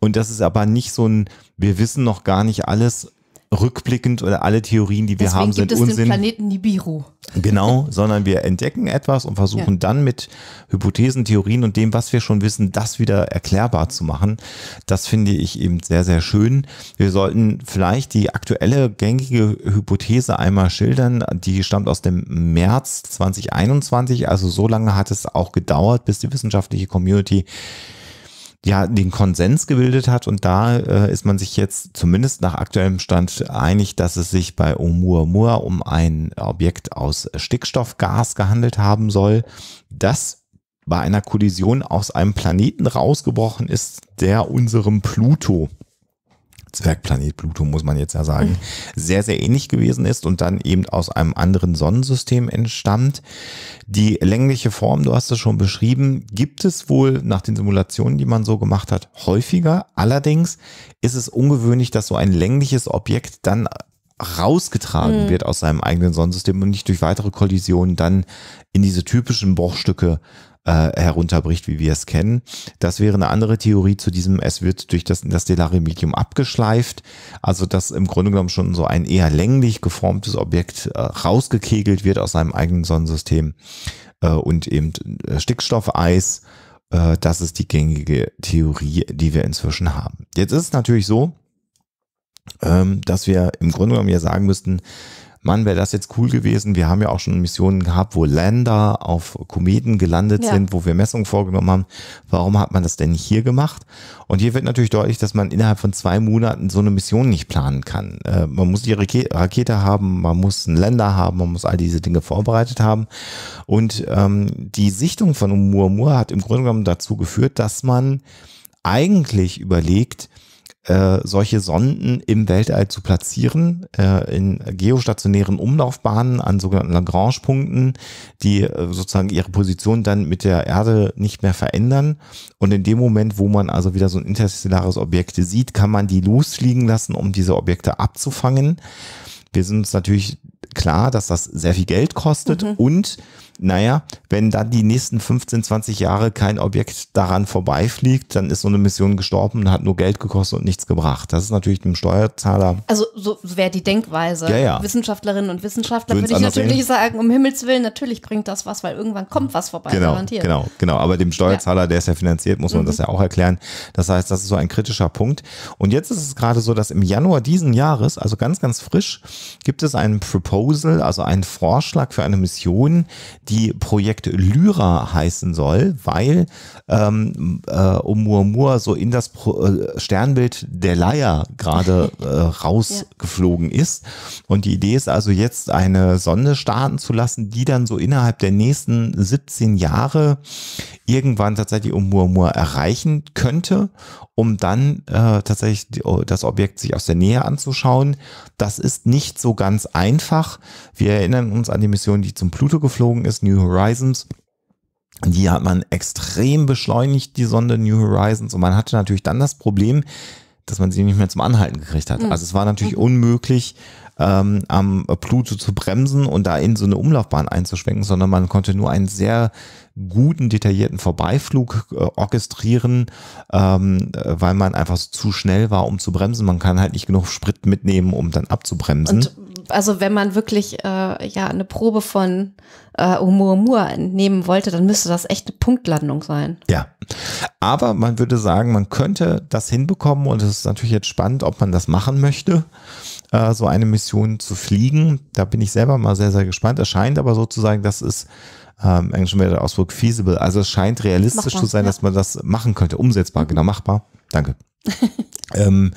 Und das ist aber nicht so ein, wir wissen noch gar nicht alles rückblickend oder alle Theorien, die wir Deswegen haben, sind gibt es Unsinn. Den Planeten Nibiru. Genau, sondern wir entdecken etwas und versuchen ja. dann mit Hypothesen, Theorien und dem, was wir schon wissen, das wieder erklärbar zu machen. Das finde ich eben sehr, sehr schön. Wir sollten vielleicht die aktuelle gängige Hypothese einmal schildern. Die stammt aus dem März 2021. Also so lange hat es auch gedauert, bis die wissenschaftliche Community ja den Konsens gebildet hat und da äh, ist man sich jetzt zumindest nach aktuellem Stand einig, dass es sich bei Oumuamua um ein Objekt aus Stickstoffgas gehandelt haben soll, das bei einer Kollision aus einem Planeten rausgebrochen ist, der unserem Pluto Zwergplanet Pluto, muss man jetzt ja sagen, sehr, sehr ähnlich gewesen ist und dann eben aus einem anderen Sonnensystem entstammt. Die längliche Form, du hast es schon beschrieben, gibt es wohl nach den Simulationen, die man so gemacht hat, häufiger. Allerdings ist es ungewöhnlich, dass so ein längliches Objekt dann rausgetragen mhm. wird aus seinem eigenen Sonnensystem und nicht durch weitere Kollisionen dann in diese typischen Bruchstücke äh, herunterbricht, wie wir es kennen. Das wäre eine andere Theorie zu diesem, es wird durch das, das stellare Medium abgeschleift, also dass im Grunde genommen schon so ein eher länglich geformtes Objekt äh, rausgekegelt wird aus seinem eigenen Sonnensystem äh, und eben äh, Stickstoffeis. Äh, das ist die gängige Theorie, die wir inzwischen haben. Jetzt ist es natürlich so, ähm, dass wir im Grunde genommen ja sagen müssten, Mann, wäre das jetzt cool gewesen. Wir haben ja auch schon Missionen gehabt, wo Lander auf Kometen gelandet ja. sind, wo wir Messungen vorgenommen haben. Warum hat man das denn hier gemacht? Und hier wird natürlich deutlich, dass man innerhalb von zwei Monaten so eine Mission nicht planen kann. Äh, man muss die Rakete haben, man muss einen Lander haben, man muss all diese Dinge vorbereitet haben. Und ähm, die Sichtung von Oumuamua hat im Grunde genommen dazu geführt, dass man eigentlich überlegt, äh, solche Sonden im Weltall zu platzieren, äh, in geostationären Umlaufbahnen an sogenannten Lagrange-Punkten, die äh, sozusagen ihre Position dann mit der Erde nicht mehr verändern. Und in dem Moment, wo man also wieder so ein interstellares Objekt sieht, kann man die losfliegen lassen, um diese Objekte abzufangen. Wir sind uns natürlich klar, dass das sehr viel Geld kostet mhm. und naja, wenn dann die nächsten 15, 20 Jahre kein Objekt daran vorbeifliegt, dann ist so eine Mission gestorben und hat nur Geld gekostet und nichts gebracht. Das ist natürlich dem Steuerzahler. Also so wäre die Denkweise. Ja, ja. Wissenschaftlerinnen und Wissenschaftler würde ich natürlich denken. sagen, um Himmels Willen, natürlich bringt das was, weil irgendwann kommt was vorbei. Genau, garantiert. genau, genau. Aber dem Steuerzahler, ja. der ist ja finanziert, muss man mhm. das ja auch erklären. Das heißt, das ist so ein kritischer Punkt. Und jetzt ist es gerade so, dass im Januar diesen Jahres, also ganz, ganz frisch, gibt es einen Proposal, also einen Vorschlag für eine Mission, die Projekt Lyra heißen soll, weil ähm, äh, Oumuamua so in das Pro äh, Sternbild der Leier gerade äh, [LAUGHS] rausgeflogen ja. ist. Und die Idee ist also jetzt eine Sonde starten zu lassen, die dann so innerhalb der nächsten 17 Jahre irgendwann tatsächlich Oumuamua erreichen könnte, um dann äh, tatsächlich oh, das Objekt sich aus der Nähe anzuschauen. Das ist nicht so ganz einfach. Wir erinnern uns an die Mission, die zum Pluto geflogen ist des New Horizons. Die hat man extrem beschleunigt, die Sonde New Horizons. Und man hatte natürlich dann das Problem, dass man sie nicht mehr zum Anhalten gekriegt hat. Mhm. Also es war natürlich mhm. unmöglich, ähm, am Pluto zu bremsen und da in so eine Umlaufbahn einzuschwenken, sondern man konnte nur einen sehr guten, detaillierten Vorbeiflug äh, orchestrieren, ähm, weil man einfach zu schnell war, um zu bremsen. Man kann halt nicht genug Sprit mitnehmen, um dann abzubremsen. Und also wenn man wirklich äh, ja eine Probe von äh, Oumuamua nehmen wollte, dann müsste das echt eine Punktlandung sein. Ja, aber man würde sagen, man könnte das hinbekommen und es ist natürlich jetzt spannend, ob man das machen möchte, äh, so eine Mission zu fliegen. Da bin ich selber mal sehr, sehr gespannt. Es scheint aber sozusagen, das ist ähm, englischen wäre der Ausdruck feasible. Also es scheint realistisch machbar, zu sein, ja. dass man das machen könnte, umsetzbar, genau machbar. Danke. [LAUGHS] ähm,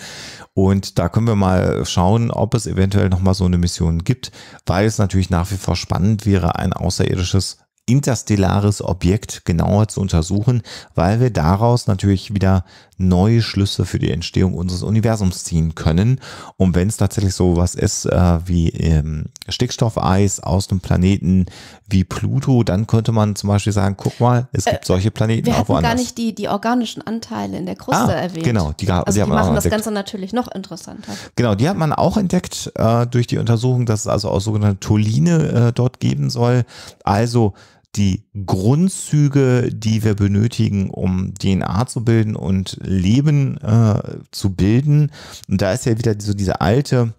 und da können wir mal schauen, ob es eventuell nochmal so eine Mission gibt, weil es natürlich nach wie vor spannend wäre, ein außerirdisches interstellares Objekt genauer zu untersuchen, weil wir daraus natürlich wieder neue Schlüsse für die Entstehung unseres Universums ziehen können. Und wenn es tatsächlich so was ist äh, wie ähm, Stickstoffeis aus einem Planeten wie Pluto, dann könnte man zum Beispiel sagen, guck mal, es gibt äh, solche Planeten wir auch woanders. gar nicht die, die organischen Anteile in der Kruste ah, erwähnt. Genau, die, also die, die machen das Ganze natürlich noch interessanter. Genau, die hat man auch entdeckt äh, durch die Untersuchung, dass es also auch sogenannte Toline äh, dort geben soll. Also die Grundzüge, die wir benötigen, um DNA zu bilden und Leben äh, zu bilden. Und da ist ja wieder so diese alte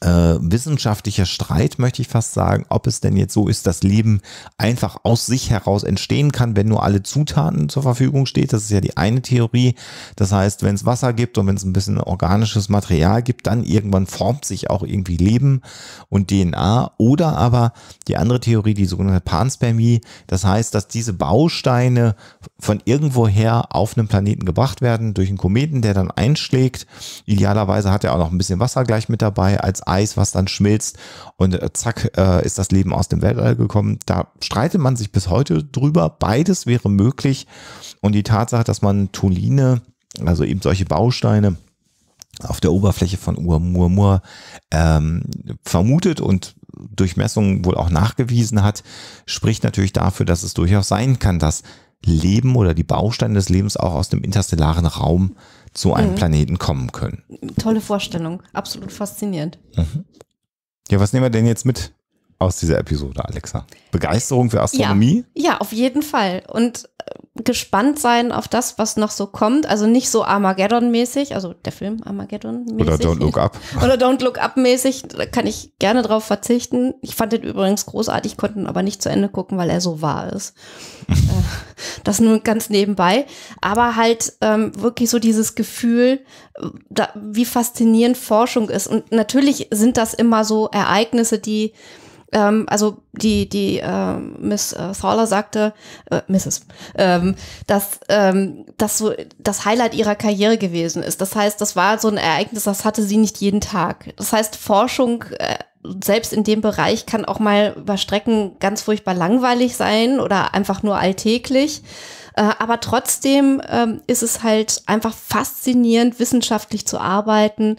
äh, wissenschaftlicher Streit, möchte ich fast sagen, ob es denn jetzt so ist, dass Leben einfach aus sich heraus entstehen kann, wenn nur alle Zutaten zur Verfügung steht. Das ist ja die eine Theorie. Das heißt, wenn es Wasser gibt und wenn es ein bisschen organisches Material gibt, dann irgendwann formt sich auch irgendwie Leben und DNA. Oder aber die andere Theorie, die sogenannte Panspermie. Das heißt, dass diese Bausteine von irgendwoher auf einem Planeten gebracht werden durch einen Kometen, der dann einschlägt. Idealerweise hat er auch noch ein bisschen Wasser gleich mit dabei als Eis, was dann schmilzt und äh, zack äh, ist das Leben aus dem Weltall gekommen. Da streitet man sich bis heute drüber. Beides wäre möglich und die Tatsache, dass man Toline, also eben solche Bausteine, auf der Oberfläche von Oumuamua ähm, vermutet und durch Messungen wohl auch nachgewiesen hat, spricht natürlich dafür, dass es durchaus sein kann, dass Leben oder die Bausteine des Lebens auch aus dem interstellaren Raum äh, so einen mhm. Planeten kommen können. Tolle Vorstellung, absolut faszinierend. Mhm. Ja, was nehmen wir denn jetzt mit? aus dieser Episode, Alexa? Begeisterung für Astronomie? Ja, ja auf jeden Fall. Und äh, gespannt sein auf das, was noch so kommt. Also nicht so Armageddon-mäßig, also der Film Armageddon-mäßig. Oder Don't Look Up. [LAUGHS] Oder Don't Look Up-mäßig. Da kann ich gerne drauf verzichten. Ich fand den übrigens großartig, konnten aber nicht zu Ende gucken, weil er so wahr ist. [LAUGHS] Äh, das nur ganz nebenbei. Aber halt ähm, wirklich so dieses Gefühl, da, wie faszinierend Forschung ist. Und natürlich sind das immer so Ereignisse, die ähm, also die, die äh, Miss äh, Thaler sagte, äh, Mrs., ähm, dass ähm, das so das Highlight ihrer Karriere gewesen ist. Das heißt, das war so ein Ereignis, das hatte sie nicht jeden Tag. Das heißt, Forschung äh, selbst in dem Bereich kann auch mal über Strecken ganz furchtbar langweilig sein oder einfach nur alltäglich. Äh, aber trotzdem ähm, ist es halt einfach faszinierend, wissenschaftlich zu arbeiten.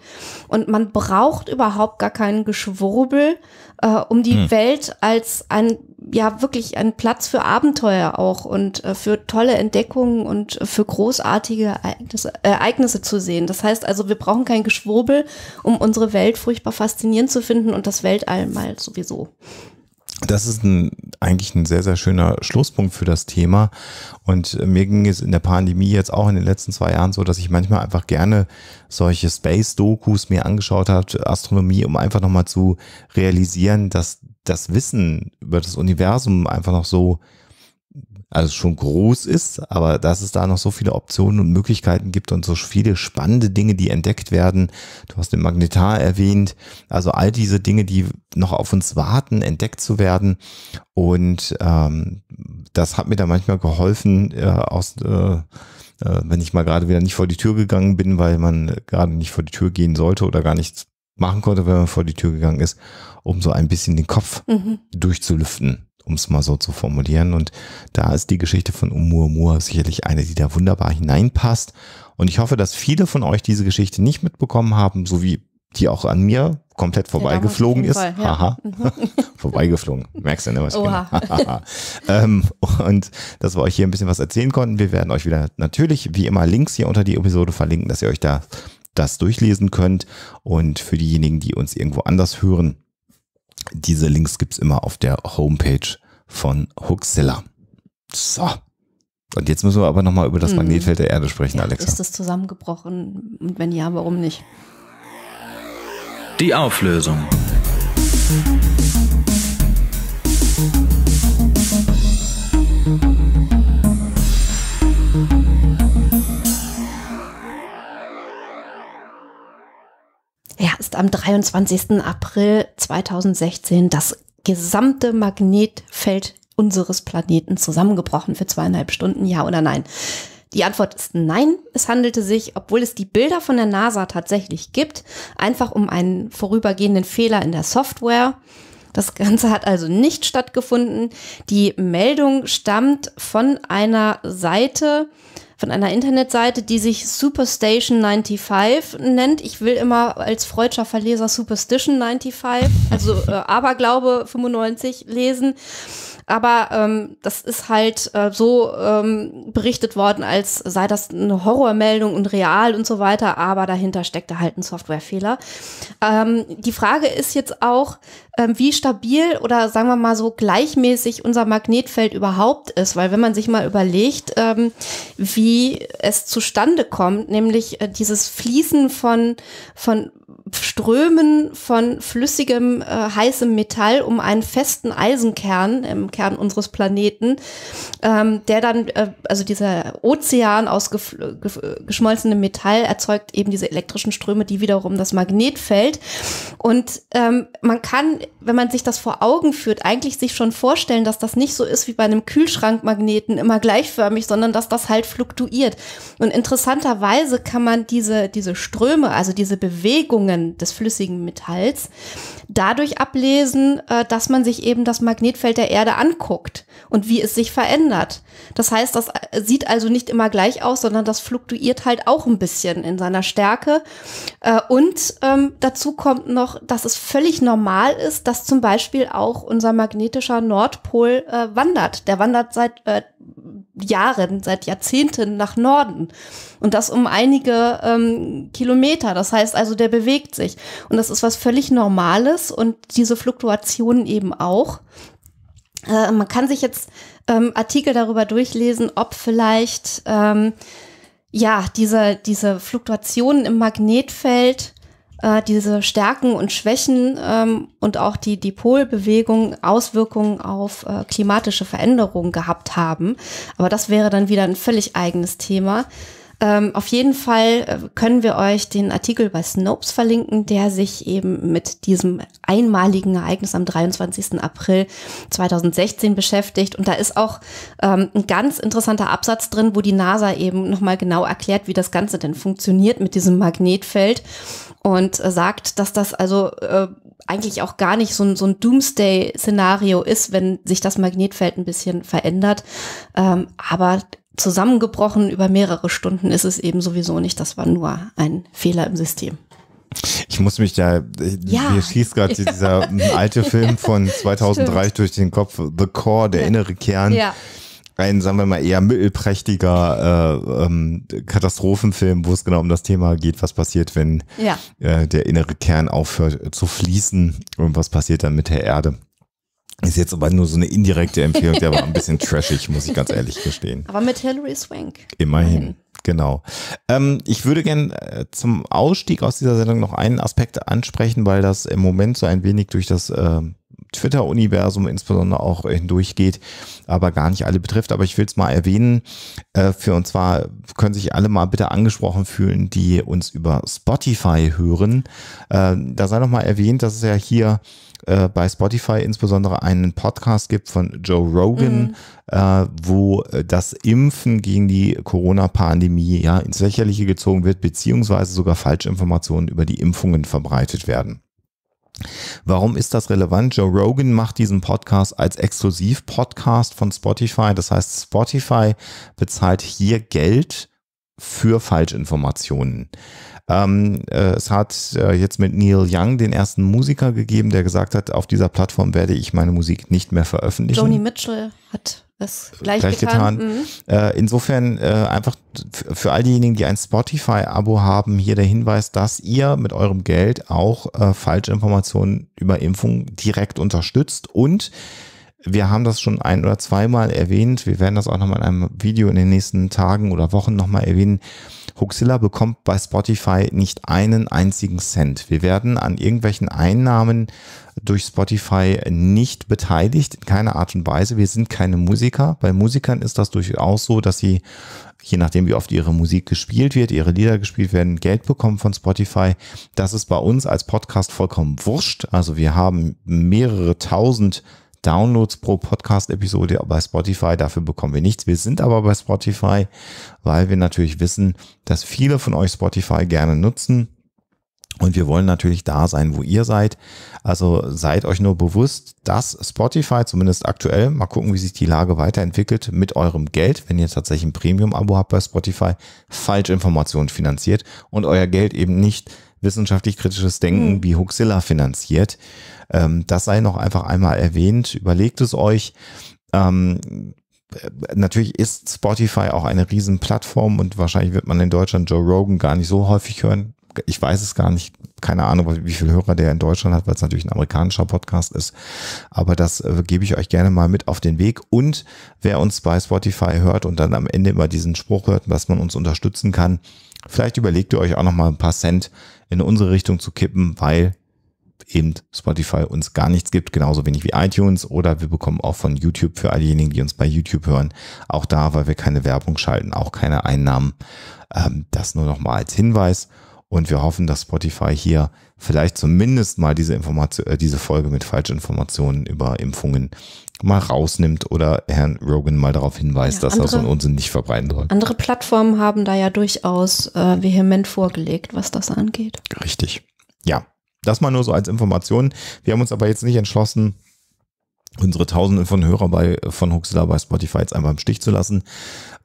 Und man braucht überhaupt gar keinen Geschwurbel, äh, um die hm. Welt als ein, ja, wirklich ein Platz für Abenteuer auch und äh, für tolle Entdeckungen und für großartige Ereignisse, Ereignisse zu sehen. Das heißt also, wir brauchen keinen Geschwurbel, um unsere Welt furchtbar faszinierend zu finden und das Weltall mal sowieso. Das ist ein, eigentlich ein sehr, sehr schöner Schlusspunkt für das Thema. Und äh, mir ging es in der Pandemie jetzt auch in den letzten zwei Jahren so, dass ich manchmal einfach gerne solche Space-Dokus mir angeschaut habe, Astronomie, um einfach nochmal zu realisieren, dass das Wissen über das Universum einfach noch so also schon groß ist, aber dass es da noch so viele Optionen und Möglichkeiten gibt und so viele spannende Dinge, die entdeckt werden. Du hast den Magnetar erwähnt, also all diese Dinge, die noch auf uns warten, entdeckt zu werden. Und ähm, das hat mir da manchmal geholfen, äh, aus, äh, äh, wenn ich mal gerade wieder nicht vor die Tür gegangen bin, weil man gerade nicht vor die Tür gehen sollte oder gar nichts machen konnte, wenn man vor die Tür gegangen ist, um so ein bisschen den Kopf mhm. durchzulüften um es mal so zu formulieren. Und da ist die Geschichte von Umuamua sicherlich eine, die da wunderbar hineinpasst. Und ich hoffe, dass viele von euch diese Geschichte nicht mitbekommen haben, so wie die auch an mir komplett vorbeigeflogen ja, ist. Fall, ja. Haha. Mhm. [LAUGHS] vorbeigeflogen. Merkst du ja ne, was Oha. [LAUGHS] ähm, und dass wir euch hier ein bisschen was erzählen konnten. Wir werden euch wieder natürlich wie immer Links hier unter die Episode verlinken, dass ihr euch da das durchlesen könnt. Und für diejenigen, die uns irgendwo anders hören, diese Links gibt es immer auf der Homepage von Huxilla. So. Und jetzt müssen wir aber nochmal über das hm. Magnetfeld der Erde sprechen, ja, Alexa. Ist das zusammengebrochen? Und wenn ja, warum nicht? Die Auflösung. Mhm. ja, ist am 23. April 2016 das gesamte Magnetfeld unseres Planeten zusammengebrochen für zweieinhalb Stunden, ja oder nein? Die Antwort ist nein. Es handelte sich, obwohl es die Bilder von der NASA tatsächlich gibt, einfach um einen vorübergehenden Fehler in der Software. Das Ganze hat also nicht stattgefunden. Die Meldung stammt von einer Seite, von einer Internetseite, die sich Superstation 95 nennt. Ich will immer als freudscher Verleser Superstition 95, also äh, Aberglaube 95 lesen aber ähm, das ist halt äh, so ähm, berichtet worden, als sei das eine Horrormeldung und real und so weiter, aber dahinter steckte halt ein Softwarefehler. Ähm, die Frage ist jetzt auch, ähm, wie stabil oder sagen wir mal so gleichmäßig unser Magnetfeld überhaupt ist, weil wenn man sich mal überlegt, ähm, wie es zustande kommt, nämlich äh, dieses Fließen von, von Strömen von flüssigem, äh, heißem Metall um einen festen Eisenkern im Kern unseres Planeten, ähm, der dann, äh, also dieser Ozean aus ge ge geschmolzenem Metall erzeugt eben diese elektrischen Ströme, die wiederum das Magnetfeld. Und ähm, man kann, wenn man sich das vor Augen führt, eigentlich sich schon vorstellen, dass das nicht so ist wie bei einem Kühlschrankmagneten immer gleichförmig, sondern dass das halt fluktuiert. Und interessanterweise kann man diese, diese Ströme, also diese Bewegung, Bewegungen des flüssigen Metalls dadurch ablesen, äh, dass man sich eben das Magnetfeld der Erde anguckt und wie es sich verändert. Das heißt, das äh, sieht also nicht immer gleich aus, sondern das fluktuiert halt auch ein bisschen in seiner Stärke. Äh, und ähm, dazu kommt noch, dass es völlig normal ist, dass zum Beispiel auch unser magnetischer Nordpol äh, wandert. Der wandert seit äh, Jahren, seit Jahrzehnten nach Norden. Und das um einige ähm, Kilometer. Das heißt also, der bewegt sich. Und das ist was völlig Normales und diese Fluktuationen eben auch. Äh, man kann sich jetzt ähm, Artikel darüber durchlesen, ob vielleicht ähm, ja diese, diese Fluktuationen im Magnetfeld äh, diese Stärken und Schwächen ähm, und auch die, die Polbewegung Auswirkungen auf äh, klimatische Veränderungen gehabt haben. Aber das wäre dann wieder ein völlig eigenes Thema. Ähm, auf jeden Fall äh, können wir euch den Artikel bei Snopes verlinken, der sich eben mit diesem einmaligen Ereignis am 23. April 2016 beschäftigt. Und da ist auch ähm, ein ganz interessanter Absatz drin, wo die NASA eben nochmal genau erklärt, wie das Ganze denn funktioniert mit diesem Magnetfeld und äh, sagt, dass das also äh, eigentlich auch gar nicht so ein, so ein Doomsday-Szenario ist, wenn sich das Magnetfeld ein bisschen verändert. Ähm, aber zusammengebrochen über mehrere Stunden ist es eben sowieso nicht. Das war nur ein Fehler im System. Ich muss mich da, äh, ja. mir schießt gerade [LAUGHS] dieser alte Film von 2003 Stimmt. durch den Kopf, The Core, der innere Kern. Ja ein, sagen wir mal, eher mittelprächtiger äh, ähm, Katastrophenfilm, wo es genau um das Thema geht, was passiert, wenn ja. äh, der innere Kern aufhört äh, zu fließen und was passiert dann mit der Erde. Ist jetzt aber nur so eine indirekte Empfehlung, der war ein bisschen [LAUGHS] trashig, muss ich ganz ehrlich gestehen. Aber mit Hilary Swank. Immerhin. Genau. Ähm, ich würde gern äh, zum Ausstieg aus dieser Sendung noch einen Aspekt ansprechen, weil das im Moment so ein wenig durch das äh, Twitter-Universum insbesondere auch hindurchgeht, aber gar nicht alle betrifft. Aber ich will es mal erwähnen äh, für und zwar können sich alle mal bitte angesprochen fühlen, die uns über Spotify hören. Ähm, da sei noch mal erwähnt, dass es ja hier äh, bei Spotify insbesondere einen Podcast gibt von Joe Rogan, mhm. Äh, wo das Impfen gegen die Corona-Pandemie ja ins Lächerliche gezogen wird, beziehungsweise sogar Falschinformationen über die Impfungen verbreitet werden. Warum ist das relevant? Joe Rogan macht diesen Podcast als Exklusiv-Podcast von Spotify. Das heißt, Spotify bezahlt hier Geld für Falschinformationen. Ähm, äh, es hat äh, jetzt mit Neil Young den ersten Musiker gegeben, der gesagt hat, auf dieser Plattform werde ich meine Musik nicht mehr veröffentlichen. Joni Mitchell hat das gleich, gleich getan. getan. Mhm. Äh, insofern äh, einfach für all diejenigen, die ein Spotify-Abo haben, hier der Hinweis, dass ihr mit eurem Geld auch äh, Falschinformationen über Impfung direkt unterstützt und wir haben das schon ein oder zweimal erwähnt. Wir werden das auch nochmal in einem Video in den nächsten Tagen oder Wochen nochmal erwähnen. Huxilla bekommt bei Spotify nicht einen einzigen Cent. Wir werden an irgendwelchen Einnahmen durch Spotify nicht beteiligt, in keiner Art und Weise. Wir sind keine Musiker. Bei Musikern ist das durchaus so, dass sie, je nachdem wie oft ihre Musik gespielt wird, ihre Lieder gespielt werden, Geld bekommen von Spotify. Das ist bei uns als Podcast vollkommen wurscht. Also wir haben mehrere tausend Downloads pro Podcast-Episode bei Spotify. Dafür bekommen wir nichts. Wir sind aber bei Spotify, weil wir natürlich wissen, dass viele von euch Spotify gerne nutzen. Und wir wollen natürlich da sein, wo ihr seid. Also seid euch nur bewusst, dass Spotify zumindest aktuell, mal gucken, wie sich die Lage weiterentwickelt, mit eurem Geld, wenn ihr tatsächlich ein Premium-Abo habt bei Spotify, Informationen finanziert und euer Geld eben nicht wissenschaftlich-kritisches Denken mhm. wie Huxilla finanziert. Ähm, das sei noch einfach einmal erwähnt. Überlegt es euch. Ähm, äh, natürlich ist Spotify auch eine Riesenplattform und wahrscheinlich wird man in Deutschland Joe Rogan gar nicht so häufig hören. Ich weiß es gar nicht, keine Ahnung, wie viel Hörer der in Deutschland hat, weil es natürlich ein amerikanischer Podcast ist. Aber das äh, gebe ich euch gerne mal mit auf den Weg. Und wer uns bei Spotify hört und dann am Ende immer diesen Spruch hört, dass man uns unterstützen kann, vielleicht überlegt ihr euch auch noch mal ein paar Cent in unsere Richtung zu kippen, weil eben Spotify uns gar nichts gibt, genauso wenig wie iTunes oder wir bekommen auch von YouTube für all diejenigen, die uns bei YouTube hören, auch da, weil wir keine Werbung schalten, auch keine Einnahmen. Ähm, das nur noch mal als Hinweis. Und wir hoffen, dass Spotify hier vielleicht zumindest mal diese Information, äh, diese Folge mit Falschinformationen über Impfungen mal rausnimmt oder Herrn Rogan mal darauf hinweist, ja, dass er so einen Unsinn nicht verbreiten soll. Andere Plattformen haben da ja durchaus äh, vehement vorgelegt, was das angeht. Richtig. Ja. Das mal nur so als Information. Wir haben uns aber jetzt nicht entschlossen, unsere Tausende von Hörer bei, von Huxler bei Spotify jetzt einfach im Stich zu lassen,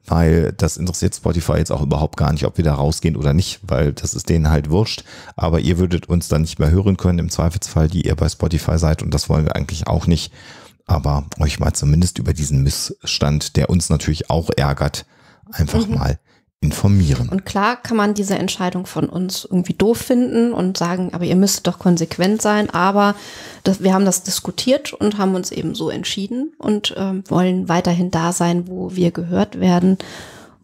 weil das interessiert Spotify jetzt auch überhaupt gar nicht, ob wir da rausgehen oder nicht, weil das ist denen halt wurscht. Aber ihr würdet uns dann nicht mehr hören können im Zweifelsfall, die ihr bei Spotify seid und das wollen wir eigentlich auch nicht. Aber euch mal zumindest über diesen Missstand, der uns natürlich auch ärgert, einfach mhm. mal informieren. Und klar kann man diese Entscheidung von uns irgendwie doof finden und sagen, aber ihr müsst doch konsequent sein. Aber das, wir haben das diskutiert und haben uns eben so entschieden und ähm, wollen weiterhin da sein, wo wir gehört werden.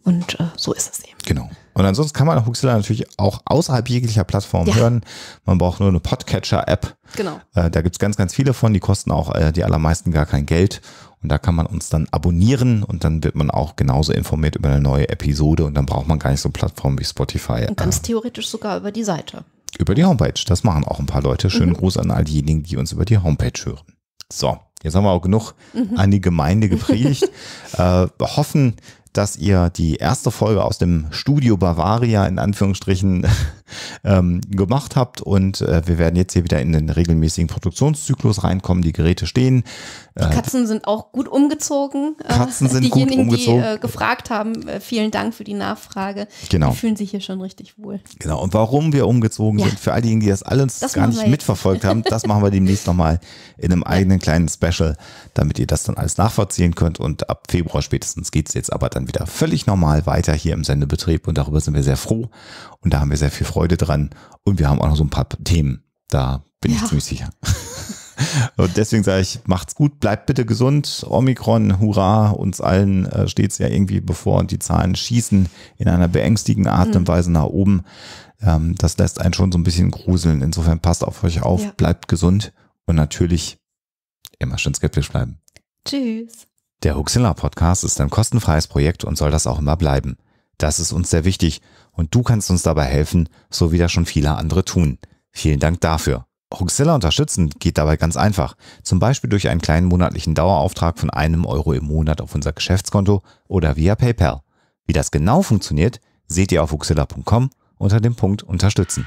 Und äh, so ist es eben. Genau. Und ansonsten kann man Huxilla natürlich auch außerhalb jeglicher Plattform ja. hören. Man braucht nur eine Podcatcher-App. Genau. Äh, da es ganz, ganz viele von. Die kosten auch äh, die allermeisten gar kein Geld. Und da kann man uns dann abonnieren und dann wird man auch genauso informiert über eine neue Episode und dann braucht man gar nicht so Plattformen wie Spotify. Und ganz äh, theoretisch sogar über die Seite. Über die Homepage. Das machen auch ein paar Leute. Schönen mhm. Gruß an all diejenigen, die uns über die Homepage hören. So, jetzt haben wir auch genug mhm. an die Gemeinde gepredigt. [LAUGHS] äh, hoffen, dass ihr die erste Folge aus dem Studio Bavaria in Anführungsstrichen ähm, gemacht habt. Und äh, wir werden jetzt hier wieder in den regelmäßigen Produktionszyklus reinkommen. Die Geräte stehen. Die äh, Katzen äh, sind auch gut umgezogen. Äh, Katzen sind Diejenigen, gut umgezogen. die äh, gefragt haben, äh, vielen Dank für die Nachfrage. Genau. Die fühlen sich hier schon richtig wohl. Genau. Und warum wir umgezogen ja. sind, für all diejenigen, die das alles das gar nicht mitverfolgt haben, das machen wir demnächst nochmal in einem eigenen kleinen Special, damit ihr das dann alles nachvollziehen könnt. Und ab Februar spätestens geht es jetzt aber dann wieder völlig normal weiter hier im Sendebetrieb. Und darüber sind wir sehr froh. Und da haben wir sehr viel Freude Freude dran. Und wir haben auch noch so ein paar Themen. Da bin ja. ich ziemlich sicher. [LAUGHS] Und deswegen sage ich, macht's gut, bleibt bitte gesund. Omikron, hurra, uns allen äh, steht es ja irgendwie bevor und die Zahlen schießen in einer beängstigenden Art und mhm. Weise nach oben. Ähm, das lässt einen schon so ein bisschen gruseln. Insofern passt auf euch auf, ja. bleibt gesund und natürlich immer schön skeptisch bleiben. Tschüss. Der Huxilla Podcast ist ein kostenfreies Projekt und soll das auch immer bleiben. Das ist uns sehr wichtig und du kannst uns dabei helfen, so wie das schon viele andere tun. Vielen Dank dafür. Huxilla unterstützen geht dabei ganz einfach, zum Beispiel durch einen kleinen monatlichen Dauerauftrag von einem Euro im Monat auf unser Geschäftskonto oder via PayPal. Wie das genau funktioniert, seht ihr auf huxilla.com unter dem Punkt Unterstützen.